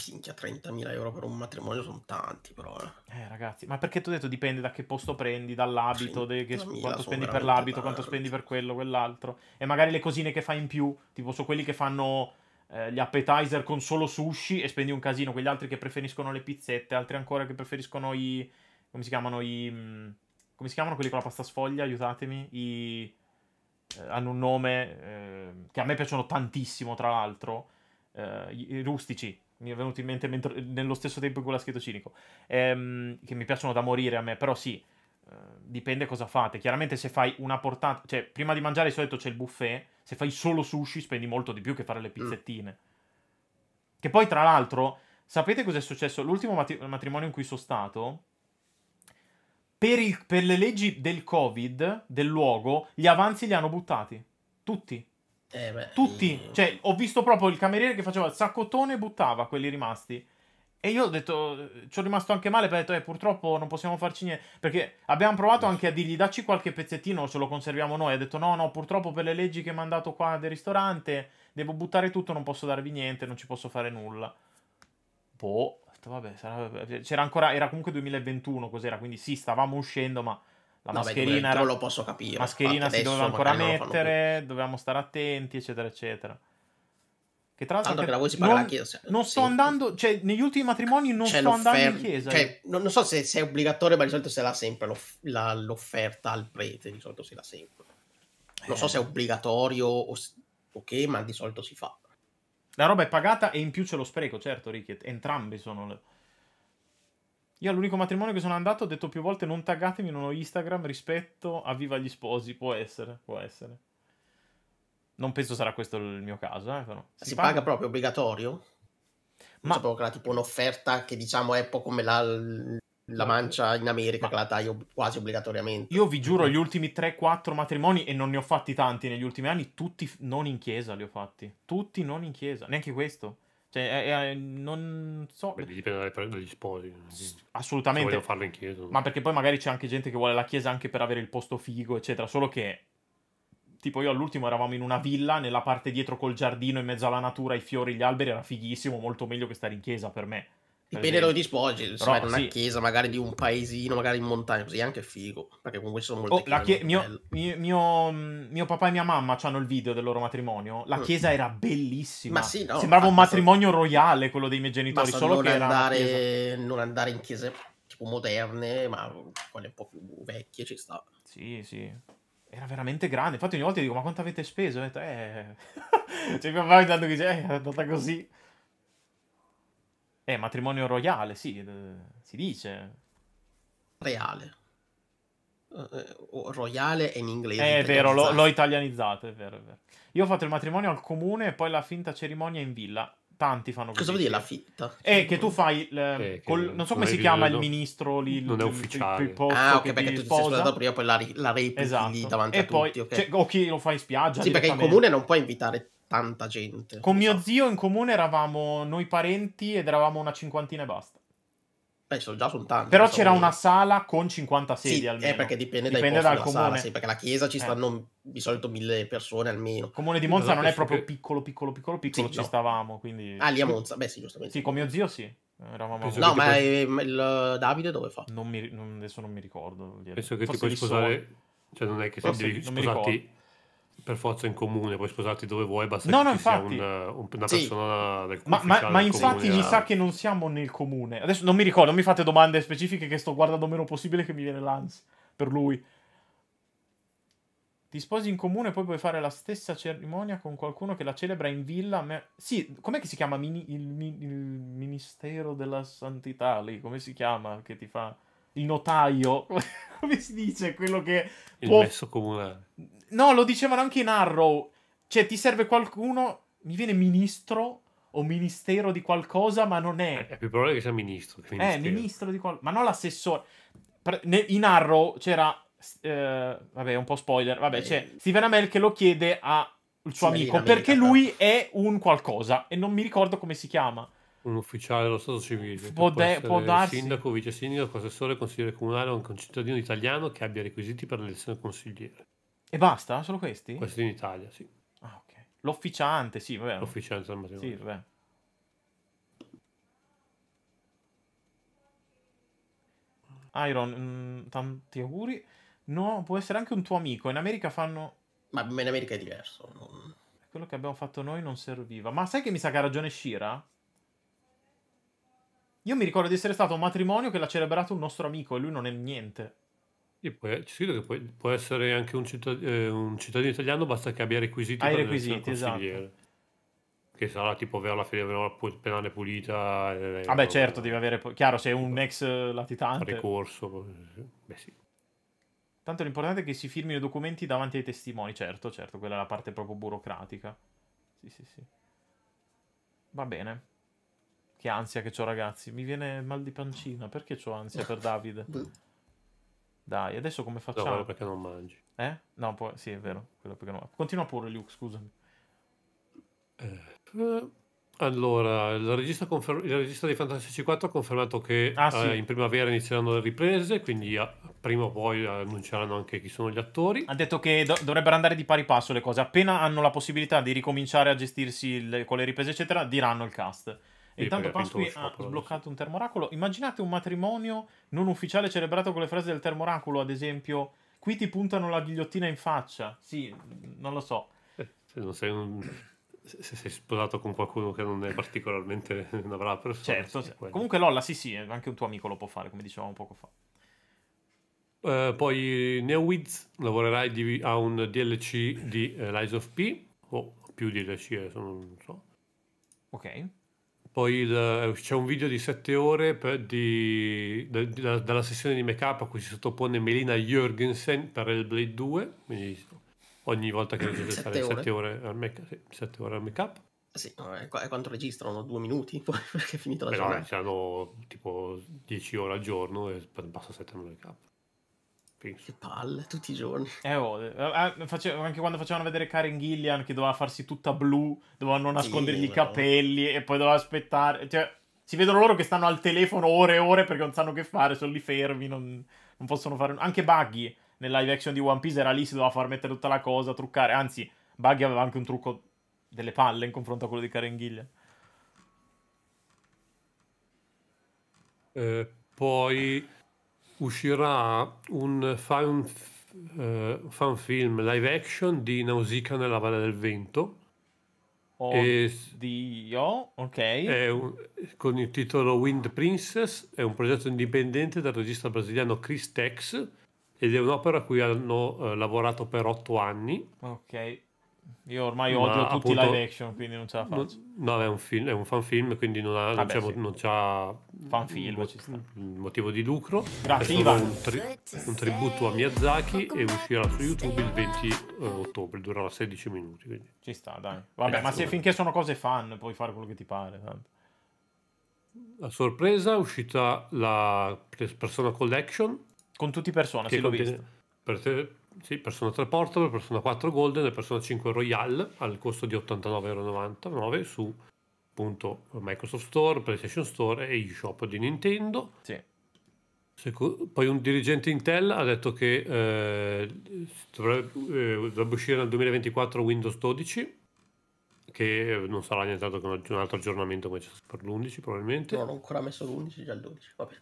Pinchia, 30.000 euro per un matrimonio sono tanti, però. Eh. eh, ragazzi, ma perché ti ho detto dipende da che posto prendi, dall'abito, de, che, quanto spendi per l'abito, tanti. quanto spendi per quello, quell'altro. E magari le cosine che fai in più, tipo so quelli che fanno eh, gli appetizer con solo sushi e spendi un casino, quegli altri che preferiscono le pizzette, altri ancora che preferiscono i... come si chiamano i... Mm, come si chiamano quelli con la pasta sfoglia, aiutatemi, i... Eh, hanno un nome eh, che a me piacciono tantissimo, tra l'altro, eh, i, i rustici, mi è venuto in mente mentre, nello stesso tempo in cui l'ha scritto Cinico, ehm, che mi piacciono da morire a me, però sì, eh, dipende cosa fate. Chiaramente se fai una portata, cioè prima di mangiare di solito c'è il buffet, se fai solo sushi spendi molto di più che fare le mm. pizzettine. Che poi tra l'altro, sapete cos'è successo? L'ultimo matri- matrimonio in cui sono stato... Per, il, per le leggi del Covid, del luogo, gli avanzi li hanno buttati. Tutti. Eh, beh, Tutti, cioè, ho visto proprio il cameriere che faceva il saccottone e buttava quelli rimasti. E io ho detto, eh, ci ho rimasto anche male perché ho detto, eh, purtroppo non possiamo farci niente. Perché abbiamo provato anche a dirgli, dacci qualche pezzettino, ce lo conserviamo noi. Ha detto, no, no, purtroppo per le leggi che mi ha mandato qua del ristorante, devo buttare tutto, non posso darvi niente, non ci posso fare nulla. Boh, vabbè, sarà... Eh, c'era ancora, era comunque 2021, cos'era, quindi sì, stavamo uscendo, ma la no, Beh, lo posso capire. Mascherina Infatti, si doveva ancora mettere, dovevamo stare attenti, eccetera, eccetera. Che tra l'altro. Tanto che, che non, chiesa, non sì. sto andando, cioè, negli ultimi matrimoni non C'è sto andando in chiesa. Cioè, non, non, so se, se, è obbligatorio, ma di solito se l'ha sempre l'off- la, l'offerta al prete. Di solito se l'ha sempre. Non eh. so se è obbligatorio o, o che, ma di solito si fa. La roba è pagata e in più c'è lo spreco, certo, Ricky. Entrambi sono. Le... Io all'unico matrimonio che sono andato ho detto più volte non taggatemi, non ho Instagram, rispetto, a viva gli sposi, può essere, può essere. Non penso sarà questo il mio caso, eh, però. Si, si paga? paga? proprio obbligatorio? Ma... sapevo che era tipo un'offerta che diciamo è un po' come la, la mancia in America Ma... che la taglio quasi obbligatoriamente. Io vi giuro, gli ultimi 3-4 matrimoni, e non ne ho fatti tanti negli ultimi anni, tutti non in chiesa li ho fatti. Tutti non in chiesa, neanche questo. Cioè, eh, eh, non so. Beh, dipende dagli sposi. Assolutamente. Se farlo in chiesa. Ma perché poi magari c'è anche gente che vuole la chiesa anche per avere il posto figo, eccetera. Solo che, tipo, io all'ultimo eravamo in una villa, nella parte dietro col giardino, in mezzo alla natura, i fiori, gli alberi. Era fighissimo, molto meglio che stare in chiesa per me. Dipende da dove ti sposi, se vai una sì. chiesa magari di un paesino, magari in montagna, così è anche figo, perché comunque sono molto oh, chie- mio, mio, mm, mio, papà e mia mamma hanno il video del loro matrimonio, la mm. chiesa era bellissima, Ma sì, no, sembrava un matrimonio so... royale quello dei miei genitori, solo non che andare, Non andare in chiese tipo moderne, ma quelle un po' più vecchie ci sta. Sì, sì, era veramente grande. Infatti, ogni volta dico: Ma quanto avete speso? E Ho detto, eh. [LAUGHS] cioè, mio papà intanto dice: Eh, è andata così. Eh, matrimonio royale, sì, eh, si dice. Reale. Eh, eh, royale è in inglese. è vero, l'ho, esatto. l'ho, italianizzato, è vero, è vero. Io ho fatto il matrimonio al comune e poi la finta cerimonia in villa. Tanti fanno così. Cosa vuol dire la finta? È che tu fai. Il, eh, col, non so come si chiama il ministro lì. Non il, è ufficiale. Il, il, il ah, ok, perché tu sposa. ti sei sposato prima, poi la, la esatto. lì davanti e a poi, tutti. Okay. Cioè, o chi lo fa in spiaggia. Sì, perché il comune non può invitare tanta gente. Con mio so. Esatto. zio in comune eravamo noi parenti ed eravamo una cinquantina e basta. Beh, sono già sono tanti. Però c'era una sala con 50 sedi sì, eh, almeno. Eh, perché dipende, dipende dal comune. Sala, sì, perché la chiesa ci eh. stanno eh. di solito mille persone almeno. Il comune di Monza non è proprio piccolo, piccolo, piccolo, piccolo, sì, ci no. stavamo, quindi... Ah, lì a Monza, beh sì, giustamente. Sì, con mio zio sì. Eravamo no, ma puoi... Ehm, il Davide dove fa? Non mi... non, adesso non mi ricordo. Penso che Forse ti puoi sposare... Sono. Cioè non è che se devi sposarti per forza in comune, puoi sposarti dove vuoi, basta no, che no, infatti, sia un, una persona sì. del ma, ma, ma infatti mi eh. sa che non siamo nel comune. Adesso non mi ricordo, non mi fate domande specifiche che sto guardando meno possibile che mi viene l'ans per lui. Ti sposi in comune e poi puoi fare la stessa cerimonia con qualcuno che la celebra in villa. Me... Sì, com'è che si chiama Mini... il, il, il, ministero della santità lì? Come si chiama che ti fa il notaio, [LAUGHS] come si dice, quello che... Il può... messo comunale. No, lo dicevano anche in Arrow. Cioè, ti serve qualcuno, mi viene ministro o ministero di qualcosa, ma non è... Eh, è più probabile che sia ministro. Che eh, ministero. Eh, ministro di qualcosa, ma non l'assessore. In Arrow c'era... Eh, vabbè, un po' spoiler. Vabbè, eh. c'è Steven Amell che lo chiede al suo sì, amico, perché lui è un qualcosa e non mi ricordo come si chiama un ufficiale dello Stato civile, può, de- può darsi. sindaco, vice sindaco, assessore, consigliere comunale o anche un cittadino italiano che abbia requisiti per l'elezione consigliere. E basta? Solo questi? Questi in Italia, sì. Ah, ok. L'officiante, sì, vabbè. L'officiante del matrimonio. Sì, vabbè. Iron, mh, mm, tanti auguri. No, può essere anche un tuo amico. In America fanno... Ma in America è diverso. Non... Quello che abbiamo fatto noi non serviva. Ma sai che mi sa che ha ragione Shira? Io mi ricordo di essere stato a un matrimonio che l'ha celebrato un nostro amico e lui non è niente. Sì, c'è scritto che può, essere anche un, cittad- eh, un, cittadino italiano, basta che abbia requisiti Hai per requisiti, esatto. Che sarà tipo avere la fede penale pulita. Eh, ah, beh, certo, devi avere. Chiaro, se è un ex latitante. Ricorso. Eh, beh, sì. Tanto l'importante è che si firmino i documenti davanti ai testimoni, certo, certo, quella è la parte proprio burocratica. Sì, sì, sì. Va bene. Che ansia che ho, ragazzi. Mi viene mal di pancina. Perché ho ansia per Davide? [LAUGHS] Dai, adesso come facciamo? No, perché non mangi. Eh? No, poi... sì, è vero. Non... Continua pure, Luke, scusami. Eh, eh. Allora, il regista, confer- il regista di Fantastici 4 ha confermato che ah, eh, sì. eh, in primavera inizieranno le riprese, quindi a- prima o poi annunceranno anche chi sono gli attori. Ha detto che do- dovrebbero andare di pari passo le cose, appena hanno la possibilità di ricominciare a gestirsi le- con le riprese eccetera, diranno il cast. E Intanto Pasqui ha sbloccato un termoracolo. Immaginate un matrimonio non ufficiale celebrato con le frasi del termoracolo, ad esempio, qui ti puntano la ghigliottina in faccia. Sì, non lo so. Eh, se, non sei un... se sei sposato con qualcuno che non è particolarmente [LAUGHS] una brava persona. Certo, sì, comunque Lolla, sì sì, anche un tuo amico lo può fare, come dicevamo poco fa. Eh, poi NeoWiz lavorerai di... a un DLC di eh, Lies of P o più DLC, adesso non so. Ok. Poi il, eh, c'è un video di 7 ore per, di, de, de, de, della sessione di make up a cui si sottopone Melina Jürgensen per il Blade 2. Quindi ogni volta che deve [CLEARS THROAT] fare 7 ore al make up. Sì, è ah, eh, eh, quanto registrano? Due minuti poi [LAUGHS] perché è finita la Però giornata? Però cioè, hanno tipo 10 ore al giorno e basta 7 ore al make up. Penso. Che palle, tutti i giorni. Eh, oh, eh, eh facevo, anche quando facevano vedere Karen Gillian che doveva farsi tutta blu, dovevano nascondergli sì, i capelli e poi doveva aspettare. Cioè, si vedono loro che stanno al telefono ore e ore perché non sanno che fare, sono lì fermi, non, non possono fare... Anche Buggy, nella live action di One Piece, era lì, si doveva far mettere tutta la cosa, truccare. Anzi, Buggy aveva anche un trucco delle palle in confronto a quello di Karen Gillian. Eh, poi uscirà un fan, uh, fan film live action di Nausicaa nella Valle del Vento. Oddio, oh, ok. Un, con il titolo Wind Princess, è un progetto indipendente dal regista brasiliano Chris Tex ed è un'opera a cui hanno uh, lavorato per otto anni. Ok. Io ormai Ma odio appunto, tutti i live action, quindi non ce la faccio. No, no è, un film, è un fanfilm, quindi non ha, Vabbè, non sì. c'ha, fanfilm, mo- ci motivo di lucro. Grazie. Un, tri- un, tributo a Miyazaki e uscirà su YouTube il 20 eh, ottobre, durerà 16 minuti. Quindi. Ci sta, dai. Vabbè, eh, ma se, finché sono cose fan puoi fare quello che ti pare. Tanto. A sorpresa è uscita la Persona Collection. Con tutti i Persona, sì, l'ho contiene... visto. Per te, sì, Persona 3 Portable, Persona 4 Golden e Persona 5 Royal al costo di 89,99€ su appunto Microsoft Store, PlayStation Store e eShop di Nintendo. Sì. Secu- poi un dirigente Intel ha detto che eh, dovrebbe, eh, dovrebbe, uscire nel 2024 Windows 12, che eh, non sarà nient'altro che un, un altro aggiornamento come c'è per l'11 probabilmente. No, non ho ancora messo l'11, già il 12, vabbè.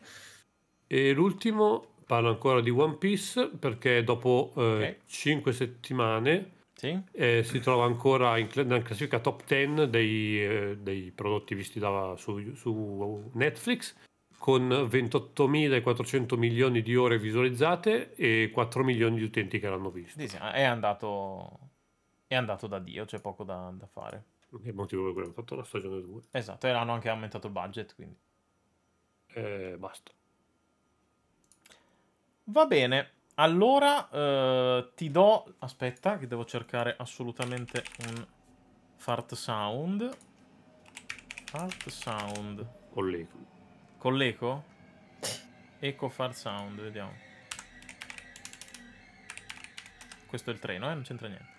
E l'ultimo parlo ancora di One Piece perché dopo eh, okay. 5 settimane sì. eh, si trova ancora in, nella classifica top 10 dei, eh, dei prodotti visti da, su, su, Netflix con 28.400 milioni di ore visualizzate e 4 milioni di utenti che l'hanno visto. Sì, sì, è, andato, è andato da Dio, c'è poco da, da fare. È il motivo per cui hanno fatto la stagione 2. Esatto, e hanno anche aumentato il budget, quindi. Eh, basta. Va bene, allora eh, ti do... Aspetta, che devo cercare assolutamente un fart sound. Fart sound. Con l'eco. Con l'eco? Eco fart sound, vediamo. Questo è il treno, eh? Non c'entra niente.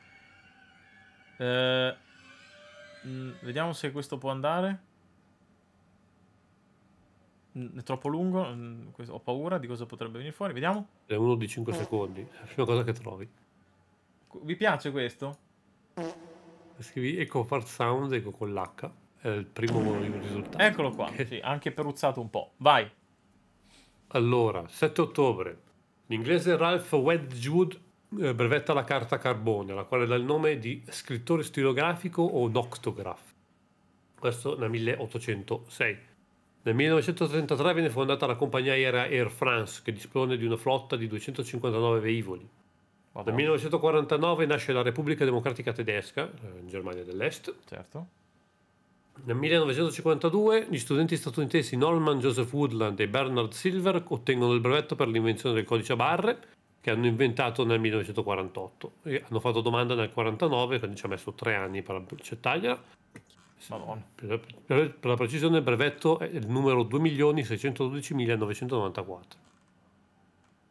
Eh, mm, vediamo se questo può andare. È troppo lungo, mm, ho paura di cosa potrebbe venire fuori. Vediamo. È uno di 5 eh. secondi, è la prima cosa che trovi. Vi piace questo? Eh, scrivi Eco Fart Sound, Eco con l'H. È il primo risultato. Eccolo qua, che... sì, anche peruzzato un po'. Vai. Allora, 7 ottobre. L'inglese Ralph Wedgwood eh, brevetta la carta carbone, la quale dà il nome di scrittore stilografico o noctograph. Questo nel 1806. Nel 1933 viene fondata la compagnia aerea Air France, che dispone di una flotta di 259 veicoli. Nel 1949 nasce la Repubblica Democratica Tedesca, eh, in Germania dell'Est. Certo. Nel 1952 gli studenti statunitensi Norman Joseph Woodland e Bernard Silver ottengono il brevetto per l'invenzione del codice a barre che hanno inventato nel 1948. E hanno fatto domanda nel 1949, quindi ci ha messo tre anni per accettargliela. Per, per, per, la precisione, il brevetto è il numero 2.612.994.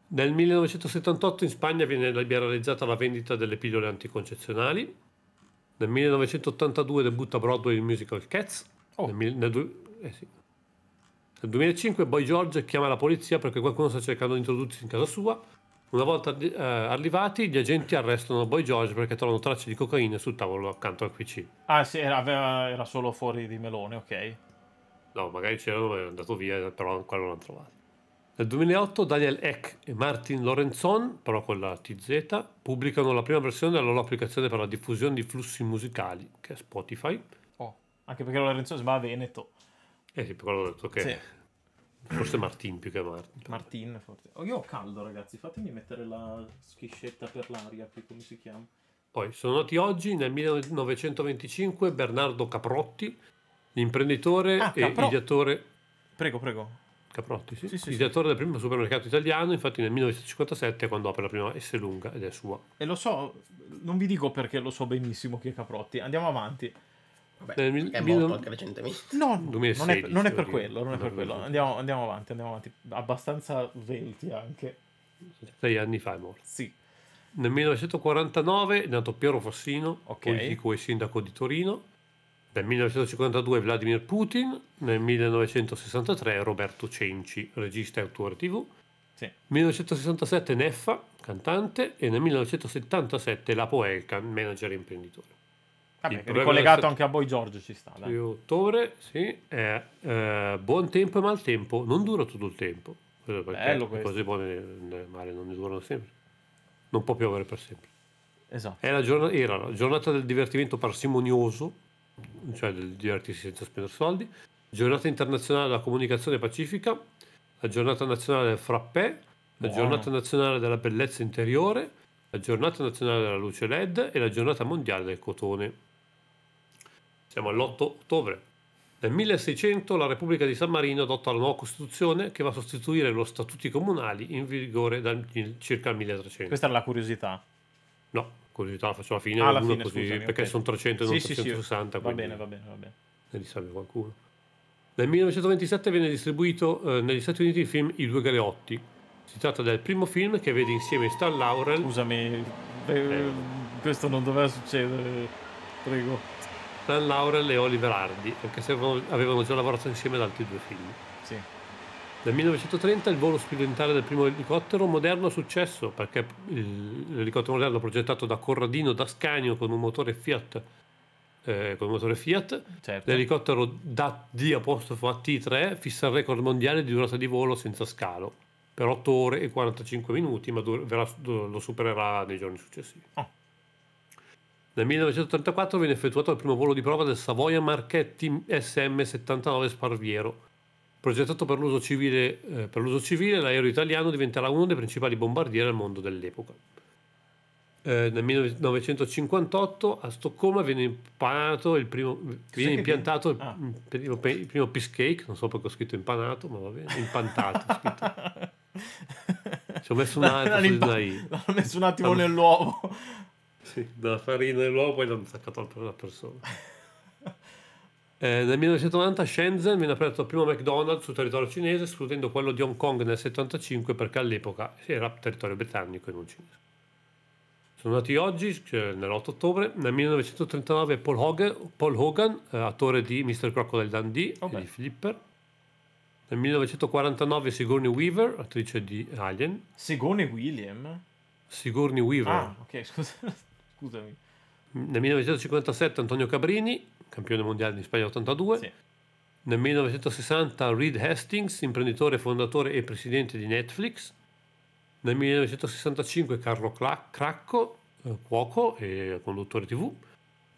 Nel 1978 in Spagna viene liberalizzata la vendita delle pillole anticoncezionali. Nel 1982 debutta Broadway il musical Cats. Oh. Nel, nel, eh sì. nel 2005 Boy George chiama la polizia perché qualcuno sta cercando di introdursi in casa sua una volta eh, arrivati, gli agenti arrestano Boy George perché trovano tracce di cocaina sul tavolo accanto al PC. Ah, sì, era, era solo fuori di melone, ok. No, magari c'erano, è andato via, però ancora non l'hanno trovato. Nel 2008 Daniel Eck e Martin Lorenzon, però con la TZ, pubblicano la prima versione della loro applicazione per la diffusione di flussi musicali, che è Spotify. Oh, anche perché Lorenzon si va a Veneto. Eh sì, per quello ho detto che sì. Forse Martin più che Martin. Martin, forse. Oh, io ho caldo, ragazzi. Fatemi mettere la schiscetta per l'aria qui, come si chiama. Poi sono nati oggi nel 1925 Bernardo Caprotti, l'imprenditore ah, e Capro... ideatore. Prego, prego. Caprotti, sì. sì, sì ideatore sì. del primo supermercato italiano, infatti nel 1957 quando apre la prima S lunga ed è sua. E lo so, non vi dico perché lo so benissimo chi è Caprotti. Andiamo avanti. Vabbè, mil- è morto mil- anche recentemente. No, 2016, non, è, non è per quello, non è per quello. Andiamo, andiamo, avanti, andiamo avanti. Abbastanza velti anche. Sei anni fa è morto. Sì. Nel 1949 è nato Piero Fassino, okay. politico e sindaco di Torino. Nel 1952 Vladimir Putin, nel 1963 Roberto Cenci, regista e autore tv. Sì. 1967 Neffa, cantante, e nel 1977 Lapo Elkan, manager e imprenditore. Vabbè, ricollegato anche a voi Giorgio ci sta. Dai. Ottobre, sì, è eh, buon tempo e mal tempo, non dura tutto il tempo. Bello questo. Cose buone eh, male non durano sempre. Non può piovere per sempre. Esatto. La giornata, era la giornata del divertimento parsimonioso, cioè del divertirsi senza spendere soldi, giornata internazionale della comunicazione pacifica, la giornata nazionale del frappè, Buono. la giornata nazionale della bellezza interiore, la giornata nazionale della luce LED e la giornata mondiale del cotone siamo all'8 ottobre. Nel 1600 la Repubblica di San Marino adotta la nuova Costituzione che va a sostituire lo Statuti Comunali in vigore da circa 1300. Questa era la curiosità. No, curiosità la facciamo a fine, ah, alla fine così, scusami, perché okay. sono 300 e non sì, 360. Sì, sì. Va bene, va bene, va bene. Ne risalve qualcuno. Nel 1927 viene distribuito eh, negli Stati Uniti il film I due galeotti. Si tratta del primo film che vede insieme Stan Laurel. Scusami, eh, eh. questo non doveva succedere, prego. Fran Laurel e Oliver Hardy, anche se avevano già lavorato insieme ad altri due film. Sì. Nel 1930 il volo sperimentale del primo elicottero moderno ha successo perché l'elicottero moderno progettato da Corradino Dascanio con un motore Fiat, eh, con un motore Fiat certo. l'elicottero da D apostrofo t 3 fissa il record mondiale di durata di volo senza scalo per 8 ore e 45 minuti, ma lo supererà nei giorni successivi. Oh. Nel 1934 viene effettuato il primo volo di prova del Savoia Marchetti SM-79 Sparviero. Progettato per l'uso, civile, eh, per l'uso civile, l'aereo italiano diventerà uno dei principali bombardieri al mondo dell'epoca. Eh, nel 1958 a Stoccolma viene, il primo, viene impiantato il, ah. primo, il primo cheesecake, non so perché ho scritto impanato, ma va bene, impantato. [LAUGHS] Ci ho messo un attimo, [LAUGHS] l'hanno messo un attimo nell'uovo. Sì, dalla farina dell'uovo e l'hanno attaccata alla persona. [LAUGHS] Eh, nel 1990 Shenzhen viene aperto il primo McDonald's sul territorio cinese, escludendo quello di Hong Kong nel 1975 perché all'epoca era territorio britannico e non cinese. Sono nati oggi, cioè nell'8 ottobre, nel 1939 Paul Hogan, Paul Hogan eh, attore di Mr. Crocodile Dundee oh e di Flipper. Nel 1949 Sigourney Weaver, attrice di Alien. Sigourney William? Sigourney Weaver. Ah, ok, scusa scusami. Nel 1957 Antonio Cabrini, campione mondiale di Spagna 82. Sì. Nel 1960 Reed Hastings, imprenditore, fondatore e presidente di Netflix. Nel 1965 Carlo Cla- Cracco, eh, cuoco e conduttore TV.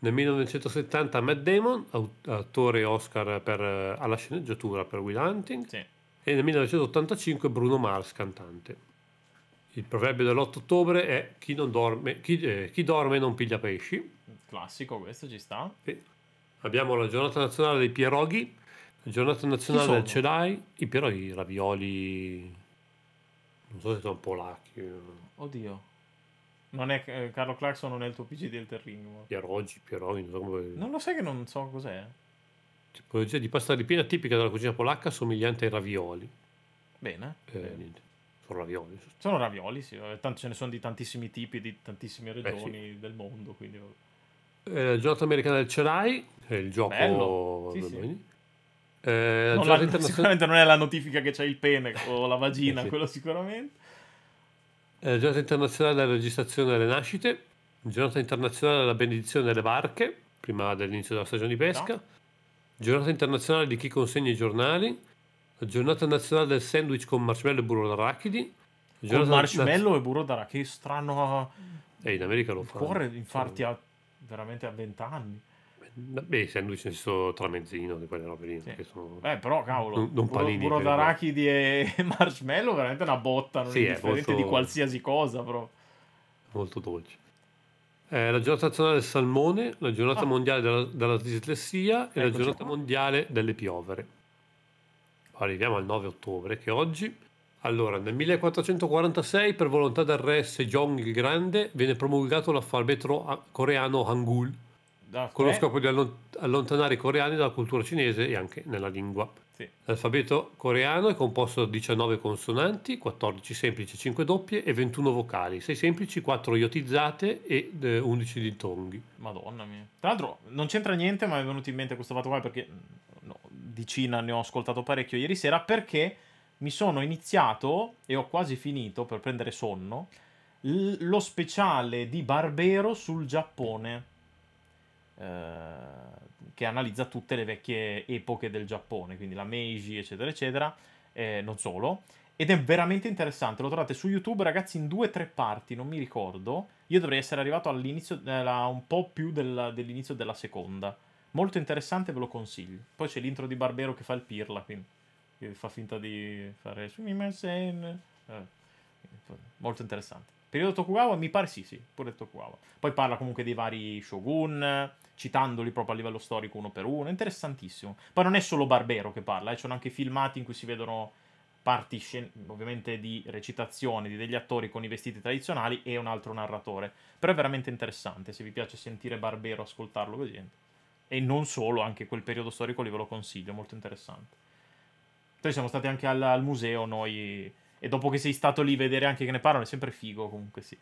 Nel 1970 Matt Damon, attore Oscar per, eh, alla sceneggiatura per Will Hunting. Sì. E nel 1985 Bruno Mars, cantante. Il proverbio dell'8 ottobre è chi, non dorme, chi, eh, chi dorme non piglia pesci. Classico questo, ci sta. E abbiamo la giornata nazionale dei pieroghi, la giornata nazionale del Celai, i pieroghi, i ravioli, non so se sono polacchi. Eh. Oddio. Non è, eh, Carlo Clarkson non è il tuo PG del terreno. Pieroggi, pieroghi, non so come... Non lo sai che non so cos'è? Tipologia di pasta ripiena tipica della cucina polacca somigliante ai ravioli. Bene. Eh, bene. Niente. Sono ravioli. Sono ravioli, sì. Eh, Tanto ce ne sono di tantissimi tipi, di tantissime regioni Beh, sì. del mondo. Quindi... Oh. Eh, il gioco del Cerai, è il gioco... Bello. Sì, sì. Eh, non la, Sicuramente non è la notifica che c'è il pene o la vagina, [LAUGHS] quello sicuramente. Eh, giornata internazionale della registrazione delle nascite, giornata internazionale della benedizione delle barche, prima dell'inizio della stagione di pesca, no. giornata internazionale di chi consegna i giornali, giornata nazionale del sandwich con marshmallow e burro d'arachidi. Con marshmallow naz- e burro d'arachidi, strano. Eh, in America lo fa. Corre infarti a, veramente a 20 anni. Beh, i sandwich nel senso tramezzino di quelle robe lì. Sì. Sono... Eh, però cavolo, non, non panini, burro, burro d'arachidi e [LAUGHS] marshmallow veramente una botta, non sì, è differente molto... di qualsiasi cosa, però. Molto dolce. Eh, la giornata nazionale del salmone, la giornata ah. mondiale della, della dislessia e ecco la giornata qua. mondiale delle piovere arriviamo al 9 ottobre, che oggi. Allora, nel 1446, per volontà del re Sejong il Grande, viene promulgato l'alfabeto coreano Hangul, da con lo scopo di allontanare i coreani dalla cultura cinese e anche nella lingua. Sì. L'alfabeto coreano è composto da 19 consonanti, 14 semplici, 5 doppie e 21 vocali, 6 semplici, 4 iotizzate e 11 eh, dintonghi. Madonna mia. Tra l'altro non c'entra niente, ma è venuto in mente questo fatto qua perché mm, no, di Cina ne ho ascoltato parecchio ieri sera perché mi sono iniziato e ho quasi finito per prendere sonno l- lo speciale di Barbero sul Giappone eh, che analizza tutte le vecchie epoche del Giappone, quindi la Meiji eccetera eccetera, eh, non solo. Ed è veramente interessante, lo trovate su YouTube ragazzi in due o tre parti, non mi ricordo. Io dovrei essere arrivato all'inizio, eh, un po' più della, dell'inizio della seconda Molto interessante, ve lo consiglio. Poi c'è l'intro di Barbero che fa il pirla, quindi che fa finta di fare Sumimasen. Eh, molto interessante. Periodo Tokugawa, mi pare sì, sì, pure Tokugawa. Poi parla comunque dei vari shogun, citandoli proprio a livello storico uno per uno, interessantissimo. Poi non è solo Barbero che parla, eh, ci sono anche filmati in cui si vedono parti scen- ovviamente di recitazione di degli attori con i vestiti tradizionali e un altro narratore. Però è veramente interessante, se vi piace sentire Barbero ascoltarlo così e non solo, anche quel periodo storico lì ve lo consiglio, molto interessante. Poi siamo stati anche al, al museo noi e dopo che sei stato lì vedere anche che ne parlano è sempre figo comunque sì.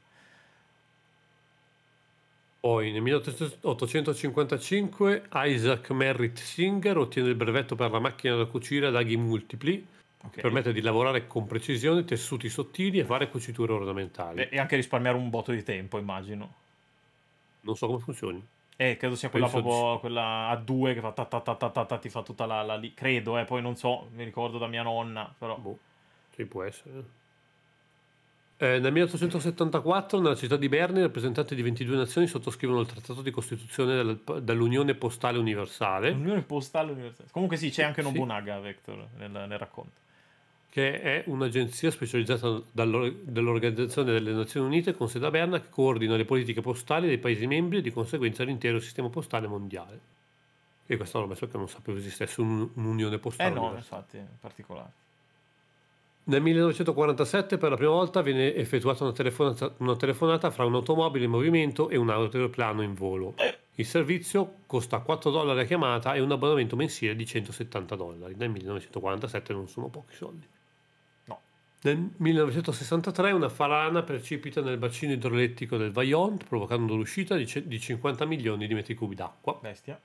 Poi nel 1855 Isaac Merritt Singer ottiene il brevetto per la macchina da cucire ad aghi multipli, okay. permette di lavorare con precisione tessuti sottili e fare cuciture ornamentali. E anche risparmiare un botto di tempo, immagino. Non so come funzioni. Eh, credo sia quella, proprio, quella a due che fa ta ta ta ta ta, ta ti fa tutta la, la lì. Credo, eh, poi non so, mi ricordo da mia nonna, però... Boh, sì, può essere. Eh, nel 1874 nella città di Berni rappresentanti di 22 nazioni sottoscrivono il trattato di costituzione dell'Unione Postale Universale. Unione Postale Universale. Comunque sì, c'è anche Nobunaga, sì. Vector, nel, nel racconto che è un'agenzia specializzata dall'Organizzazione delle Nazioni Unite con sede a Berna che coordina le politiche postali dei Paesi membri e di conseguenza l'intero sistema postale mondiale. E questa roba messo perché non sapevo esistesse un'unione eh postale. Eh no, diversa. infatti, in particolare. Nel 1947 per la prima volta viene effettuata una telefonata, una telefonata fra un'automobile in movimento e un aeroplano in volo. Eh. Il servizio costa 4 dollari a chiamata e un abbonamento mensile di 170 dollari. Nel 1947 non sono pochi soldi. Nel 1963 una farana precipita nel bacino idroelettrico del Vaillant provocando l'uscita di, 50 milioni di metri cubi d'acqua. Bestia.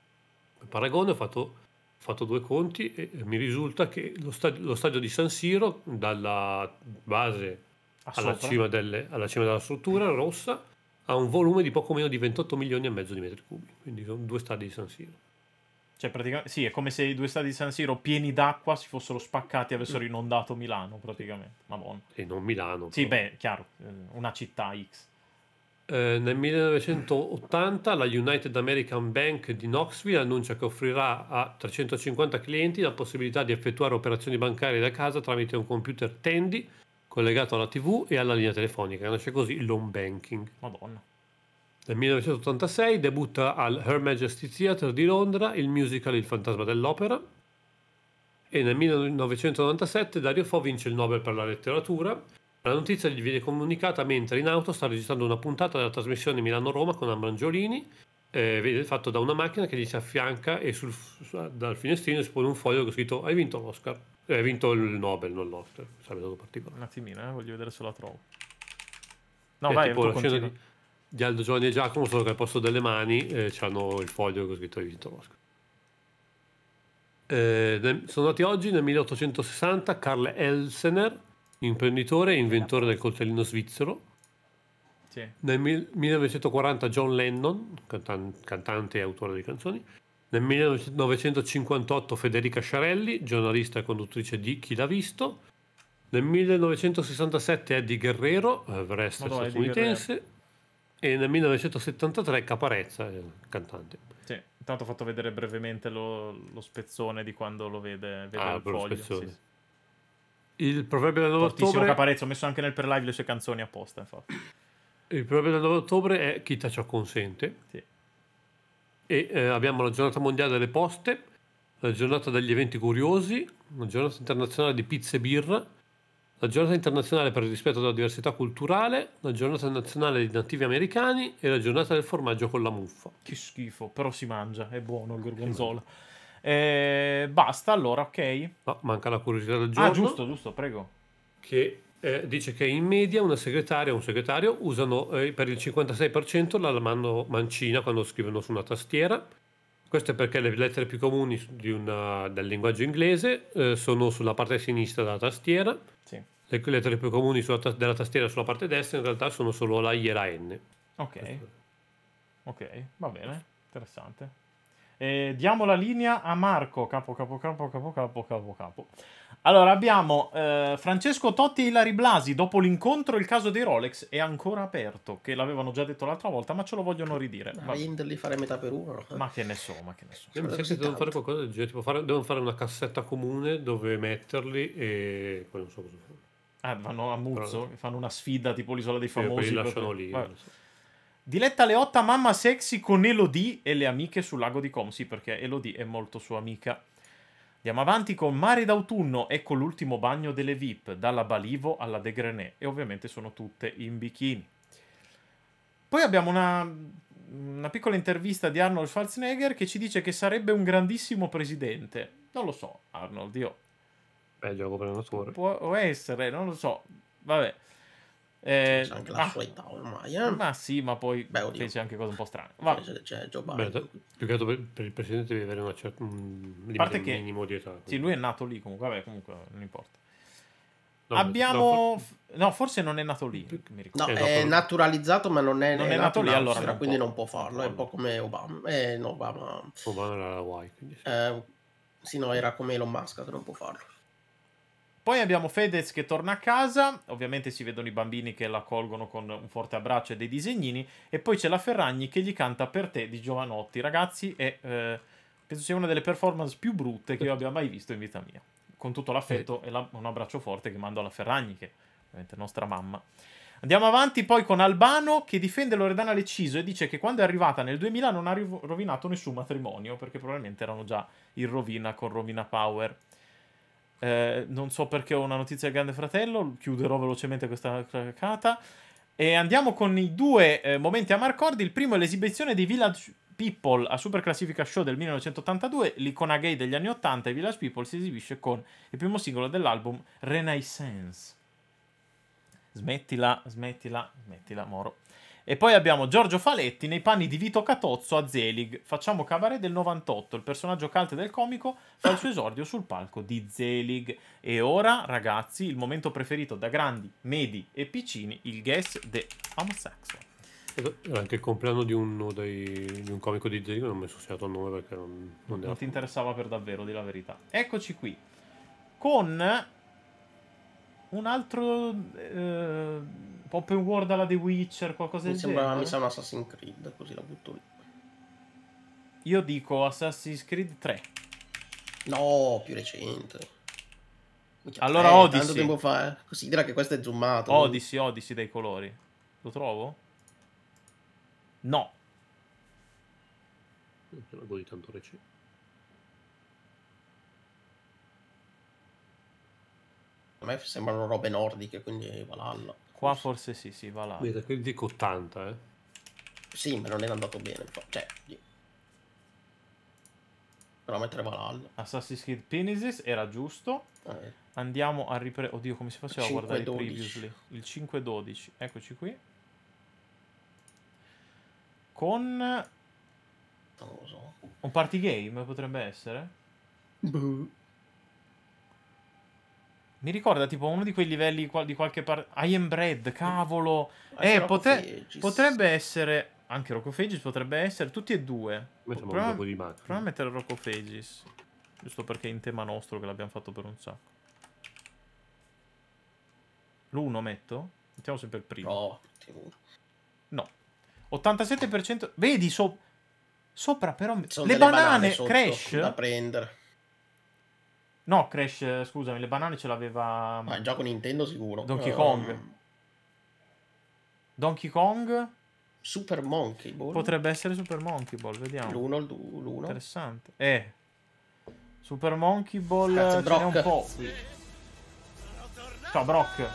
Per paragone ho fatto, fatto due conti e mi risulta che lo stadio, lo stadio di San Siro dalla base alla cima, delle, alla cima, della struttura rossa ha un volume di poco meno di 28 milioni e mezzo di metri cubi, quindi sono due stadi di San Siro. Cioè, praticamente, sì, è come se i due stati di San Siro pieni d'acqua si fossero spaccati e avessero mm. inondato Milano, praticamente. Ma buono. E non Milano. Sì, però. beh, chiaro, eh, una città X. Eh, nel 1980 la United American Bank di Knoxville annuncia che offrirà a 350 clienti la possibilità di effettuare operazioni bancarie da casa tramite un computer Tandy collegato alla TV e alla linea telefonica. Nasce così l'home banking. Madonna. Nel 1986 debutta al Her Majesty Theatre di Londra il musical Il fantasma dell'opera e nel 1997 Dario Fo vince il Nobel per la letteratura. La notizia gli viene comunicata mentre in auto sta registrando una puntata della trasmissione Milano-Roma con Ambrangiolini, eh, fatto da una macchina che gli si affianca e sul, dal finestrino si pone un foglio che è scritto hai vinto l'Oscar, eh, hai vinto il Nobel, non l'Oscar, sarebbe stato particolare. Un attimino, eh, voglio vedere se la trovo. No, è vai, tipo la scena di di Aldo Giovanni e Giacomo, solo che al posto delle mani eh, hanno il foglio che con scritto Vito Rosco. Eh, sono nati oggi nel 1860 Karl Elsener, imprenditore e inventore del coltellino svizzero. Sì. Nel 1940 John Lennon, cantan- cantante e autore di canzoni. Nel 1958 Federica Sciarelli, giornalista e conduttrice di Chi l'ha visto. Nel 1967 Eddie Guerrero, wrestler eh, statunitense e nel 1973 Caparezza, il cantante. Sì, intanto ho fatto vedere brevemente lo, lo spezzone di quando lo vede, vede ah, il foglio. Sì, Il proverbio del 9 Fortissimo ottobre... Caparezza, ho messo anche nel per live le sue canzoni apposta, infatti. Il proverbio del 9 ottobre è chi ciò consente. Sì. E eh, abbiamo la giornata mondiale delle poste, la giornata degli eventi curiosi, la giornata internazionale di pizza e birra, la giornata internazionale per il rispetto della diversità culturale, la giornata nazionale dei nativi americani e la giornata del formaggio con la muffa. Che schifo, però si mangia, è buono il gorgonzola. Esatto. Eh, basta, allora, ok. No, ah, manca la curiosità del ah, giorno. Ah, giusto, giusto, prego. Che eh, dice che in media una segretaria o un segretario usano eh, per il 56% la mano mancina quando scrivono su una tastiera. Questo è perché le lettere più comuni una, del linguaggio inglese eh, sono sulla parte sinistra della tastiera. Sì le, le tre più comuni sulla, della tastiera sulla parte destra in realtà sono solo la I e la N. Ok, ok, va bene, interessante. E diamo la linea a Marco, capo, capo, capo, capo, capo, capo, capo. Allora abbiamo eh, Francesco Totti e Ilari Blasi. Dopo l'incontro, il caso dei Rolex è ancora aperto. Che l'avevano già detto l'altra volta, ma ce lo vogliono ridire. Ma venderli fare metà per uno. Eh. Ma che ne so, ma che ne so. Io mi sa devono fare qualcosa Tipo fare, devono fare una cassetta comune dove metterli e poi non so cosa fare. Ah, vanno a Muzzo, Però... fanno una sfida tipo l'isola dei famosi. Sì, lasciano lì. Vabbè. Diletta Leotta, mamma sexy con Elodie e le amiche sul lago di Comsi, perché Elodie è molto sua amica. Andiamo avanti con Mare d'autunno, ecco l'ultimo bagno delle VIP, dalla Balivo alla De Grenet, e ovviamente sono tutte in bikini. Poi abbiamo una, una piccola intervista di Arnold Schwarzenegger che ci dice che sarebbe un grandissimo presidente. Non lo so, Arnold, io Beh, gioco per l'autore. Può essere, non lo so. Vabbè. Eh, c'è cioè, anche la ah. sua età ormai. Eh? Ma sì, ma poi Beh, oddio. fece anche cose un po' strane. Va. C'è cioè, Joe Beh, più che altro per, per, il presidente deve avere una certa, un parte che, minimo di età. Quindi. Sì, lui è nato lì comunque, vabbè, comunque non importa. No, Abbiamo. No, for... no, forse non è nato lì. No, è, è esatto. naturalizzato, ma non è, non è, nato, lì. Allora, non quindi non può farlo. No, è un po' come Obama. Eh, no, Obama. Obama era la Hawaii. Quindi sì. Eh, sì, no, era come Elon Musk, non può farlo. Poi abbiamo Fedez che torna a casa, ovviamente si vedono i bambini che la l'accolgono con un forte abbraccio e dei disegnini, e poi c'è la Ferragni che gli canta Per te di Giovanotti. Ragazzi, è, eh, penso sia una delle performance più brutte che io abbia mai visto in vita mia. Con tutto l'affetto e la, un abbraccio forte che mando alla Ferragni, che è nostra mamma. Andiamo avanti poi con Albano che difende Loredana Leciso e dice che quando è arrivata nel 2000 non ha rovinato nessun matrimonio perché probabilmente erano già in rovina con Rovina Power. Eh, non so perché ho una notizia del Grande Fratello, chiuderò velocemente questa cacata. E andiamo con i due eh, momenti a Marcordi. Il primo è l'esibizione di Village People a Super Classifica Show del 1982, l'icona gay degli anni 80 e Village People si esibisce con il primo singolo dell'album Renaissance. Smettila, smettila, smettila, Moro. E poi abbiamo Giorgio Faletti nei panni di Vito Catozzo a Zelig. Facciamo cabaret del 98. Il personaggio calte del comico fa il suo esordio sul palco di Zelig. E ora, ragazzi, il momento preferito da grandi, medi e piccini, il guess de Homosexual. Ecco, era anche il compleanno di, uno dei, di un comico di Zelig, non mi sono segnato il nome perché non, non, non ti interessava per davvero, di la verità. Eccoci qui. Con un altro eh, open world alla The Witcher, qualcosa mi del sembra, genere. Mi sembra Assassin's Creed, così la butto lì. Io dico Assassin's Creed 3. No, più recente. allora eh, Odyssey. Tanto tempo fa, eh. Considera che questo è zoomato. Odyssey, non... Odyssey dei colori. Lo trovo? No. Non ce l'ho di tanto recente. A me sembrano robe nordiche, quindi Valhalla. Qua forse sì, sì, Valhalla. Vedi, qui dico 80, eh. Sì, ma non è andato bene. Cioè, però mettere Valhalla. Assassin's Creed Penises era giusto. Eh. Andiamo a riprendere... Oddio, come si faceva a guardare 12. previously? Il 5-12. Eccoci qui. Con... Non lo so. Un party game potrebbe essere? Buh. Mi ricorda tipo uno di quei livelli di qualche parte. I am bread, cavolo. Ah, eh, potre... potrebbe essere. Anche Rocco Fegis potrebbe essere. Tutti e due. Prova... Prova a mettere Rocco Fegis. Giusto perché è in tema nostro che l'abbiamo fatto per un sacco. L'uno metto? Mettiamo sempre il primo. No. No. 87%. Vedi, so... sopra però. Sono le banane, banane sotto, Crash. Da prendere. No, Crash, eh, scusami, le banane ce l'aveva... Mm, Ma già con Nintendo sicuro. Donkey eh, Kong. Um, Donkey Kong? Super Monkey Ball. Potrebbe essere Super Monkey Ball, vediamo. L'uno, l'uno. Interessante. Eh. Super Monkey Ball Cazzo, ce n'è un po' qui. Ciao, Brock.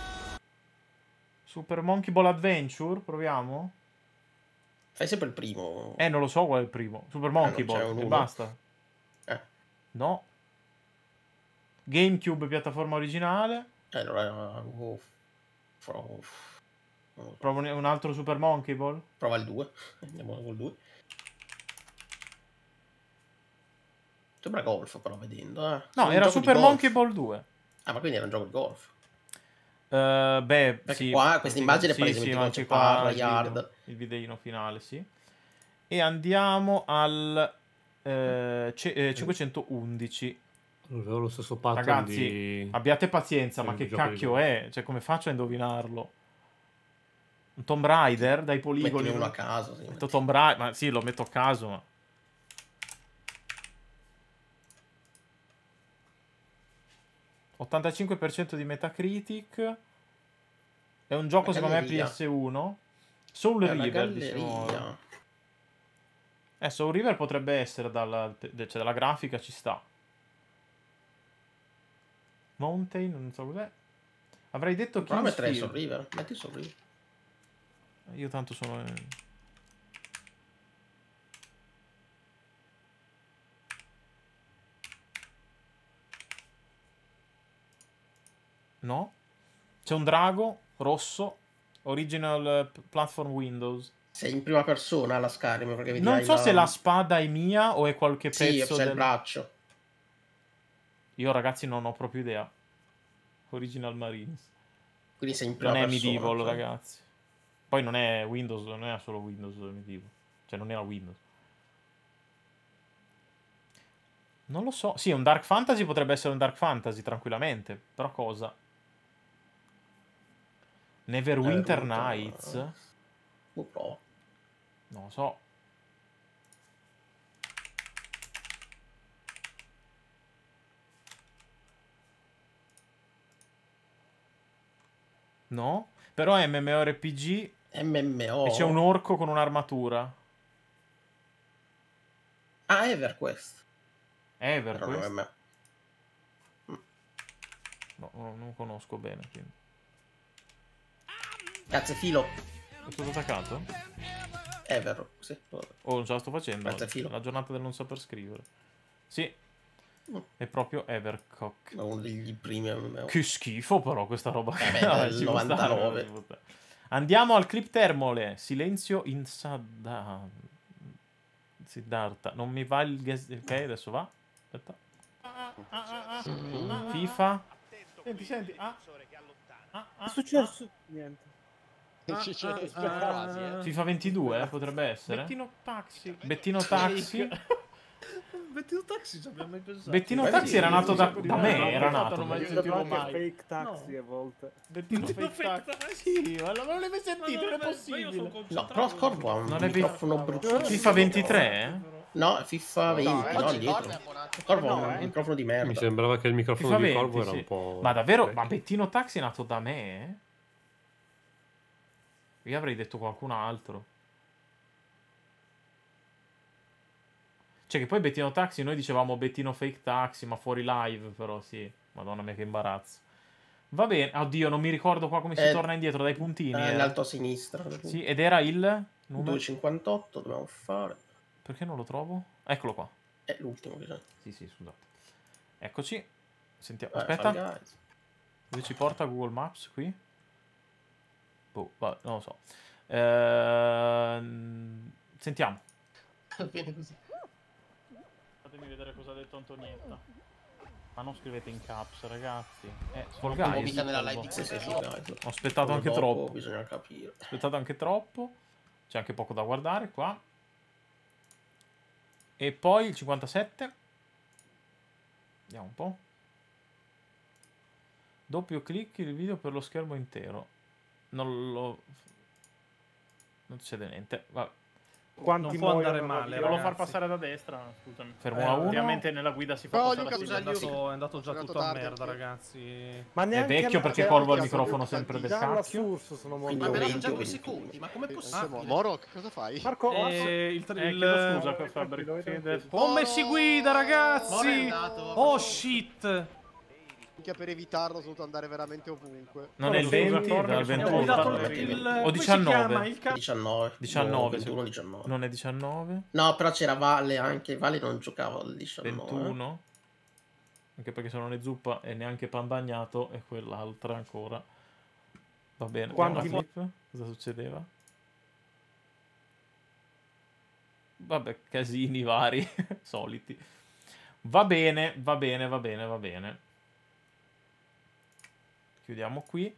Super Monkey Ball Adventure, proviamo. Fai sempre il primo. Eh, non lo so qual è il primo. Super ah, Monkey eh, Ball e basta. Eh. No. GameCube piattaforma originale. Eh, allora, uh, provo, uh, provo un altro Super Monkey Ball. Prova il 2. Andiamo col 2. Sembra golf, però vedendo. Eh. No, era Super Monkey Ball 2. Ah, ma quindi era un gioco di golf. Uh, beh, Perché sì, qua questa immagine sì, palesemente sì, non c'è qua yard. Video, il videino finale, sì. E andiamo al eh, eh, 511. Mm. Avevo lo stesso pattern Ragazzi, di... abbiate pazienza, ma che cacchio di... è? Cioè, come faccio a indovinarlo? Un Tomb Raider dai poligoni. Mettine uno a caso. Sì, metto Tomb Raider, ma sì, lo metto a caso, ma... ...85% di Metacritic... È un gioco, secondo me, PS1. Soul è River, diciamo. Eh, Soul River potrebbe essere dalla, cioè, dalla grafica, ci sta. Mountain, non so cos'è. Avrei detto che... Ma metterei Soul River, metti il River. Io tanto sono... No? C'è un drago rosso, original eh, platform Windows. Sei in prima persona la Skyrim perché Non so la... se la spada è mia o è qualche pezzo Sì, c'è del... il braccio. Io ragazzi non ho proprio idea. Original Marines. Quindi sei in prima Non è Medieval, cioè. ragazzi. Poi non è Windows, non è solo Windows Medieval. Cioè non era Windows. Non lo so. Sì, un Dark Fantasy potrebbe essere un Dark Fantasy tranquillamente. Però cosa? Neverwinter Never Nights? lo so. No? Però è MMORPG. MMO. E c'è un orco con un'armatura. Ah, EverQuest. EverQuest? Mm. No, no, non conosco bene, quindi. Cazzo, filo. È stato attaccato? Ever, sì. Oh, non ce la sto facendo. Cazzo, filo. La giornata del non saper scrivere. Sì, Mm. È proprio Evercock. uno degli primi MMO. Che schifo però questa roba. Vabbè, eh 99. Stare, Andiamo al clip termole. Silenzio in Sada... Siddhartha. Non mi va il... Ok, adesso va. Aspetta. FIFA. Senti, senti. Ah. È ah, ah, successo? Ah. Niente. Ah, ah, ah, eh. FIFA 22 eh, potrebbe essere Bettino Taxi Bettino Taxi Bettino Taxi ci abbiamo mai pensato. Bettino Beh, Taxi sì, era nato da, da me, no, era nato. Non mai mai. fake taxi no. a volte. Bettino, Bettino fake, fake taxi. Sì, ma non l'hai sentito, non, non è possibile. No, però Scorpio ha un non microfono bruttissimo. FIFA 23, No, FIFA 20, no, no, dietro. Corvo no, un microfono di merda. Mi sembrava che il microfono FIFA di Corvo era un po'... Ma davvero? Ma Bettino Taxi è nato da me? Io avrei detto qualcun altro. Cioè, che poi Bettino Taxi, noi dicevamo Bettino Fake Taxi, ma fuori live, però sì. Madonna mia, che imbarazzo. Va bene, oddio, non mi ricordo qua come si eh, torna indietro dai puntini. Eh, era... Eh. l'alto a sinistra. Sì, ed era il numero... 258, dobbiamo fare. Perché non lo trovo? Eccolo qua. È l'ultimo che c'è. Sì, sì, scusate. Eccoci. Sentiamo, eh, aspetta. Dove ci porta Google Maps qui? Boh, vabbè, non lo so. Ehm... Sentiamo. Va bene così fatemi vedere cosa ha detto Antonietta. Ma non scrivete in caps, ragazzi. Eh, Fall Guys. nella Ho aspettato anche troppo. Bisogna capire. Ho aspettato anche troppo. C'è anche poco da guardare qua. E poi il 57. Vediamo un po'. Doppio clic il video per lo schermo intero. Non lo... Non succede niente. Vabbè. Quanti non può andare male. Volevo far passare da destra. Scusami. Fermo eh, Ovviamente nella guida si fa no, passare da destra. È andato già tutto a merda, ragazzi. Ma neanche è vecchio perché colvo il microfono sempre del cazzo. Sono ma me l'hanno già due secondi. Ma com'è possibile? Moro, cosa fai? Marco, eh, il eh, Scusa per Fabric. Come si guida, ragazzi? Oh shit. Anche per evitarlo sono dovuto andare veramente ovunque. Non è il 20, dal 28 il, o 19. Il 19. 19, 21, 19. Non è 19? No, però c'era Vale anche, Vale non giocava al 19. 21? Eh. Anche perché se non è zuppa e neanche pan bagnato e quell'altra ancora. Va bene. Quanti Cosa succedeva? Vabbè, casini vari, [LAUGHS] soliti. Va bene, va bene, va bene, va bene chiudiamo qui.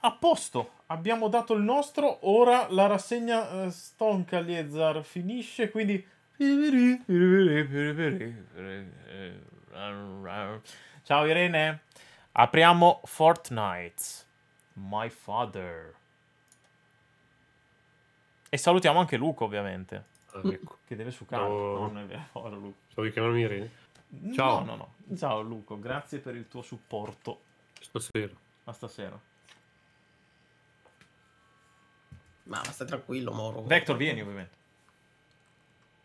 A posto, abbiamo dato il nostro, ora la rassegna eh, stonca Liezar finisce, quindi... Ciao Irene, apriamo Fortnite, my father. E salutiamo anche Luca, ovviamente. Amico. Che deve su No, non è vero, Luca. Stavi chiamando Irene? Ciao. No, no, no. Ciao Luca, grazie per il tuo supporto. Stasera. Ma stasera. Ma, ma stai tranquillo, Moro. Vector, vieni ovviamente.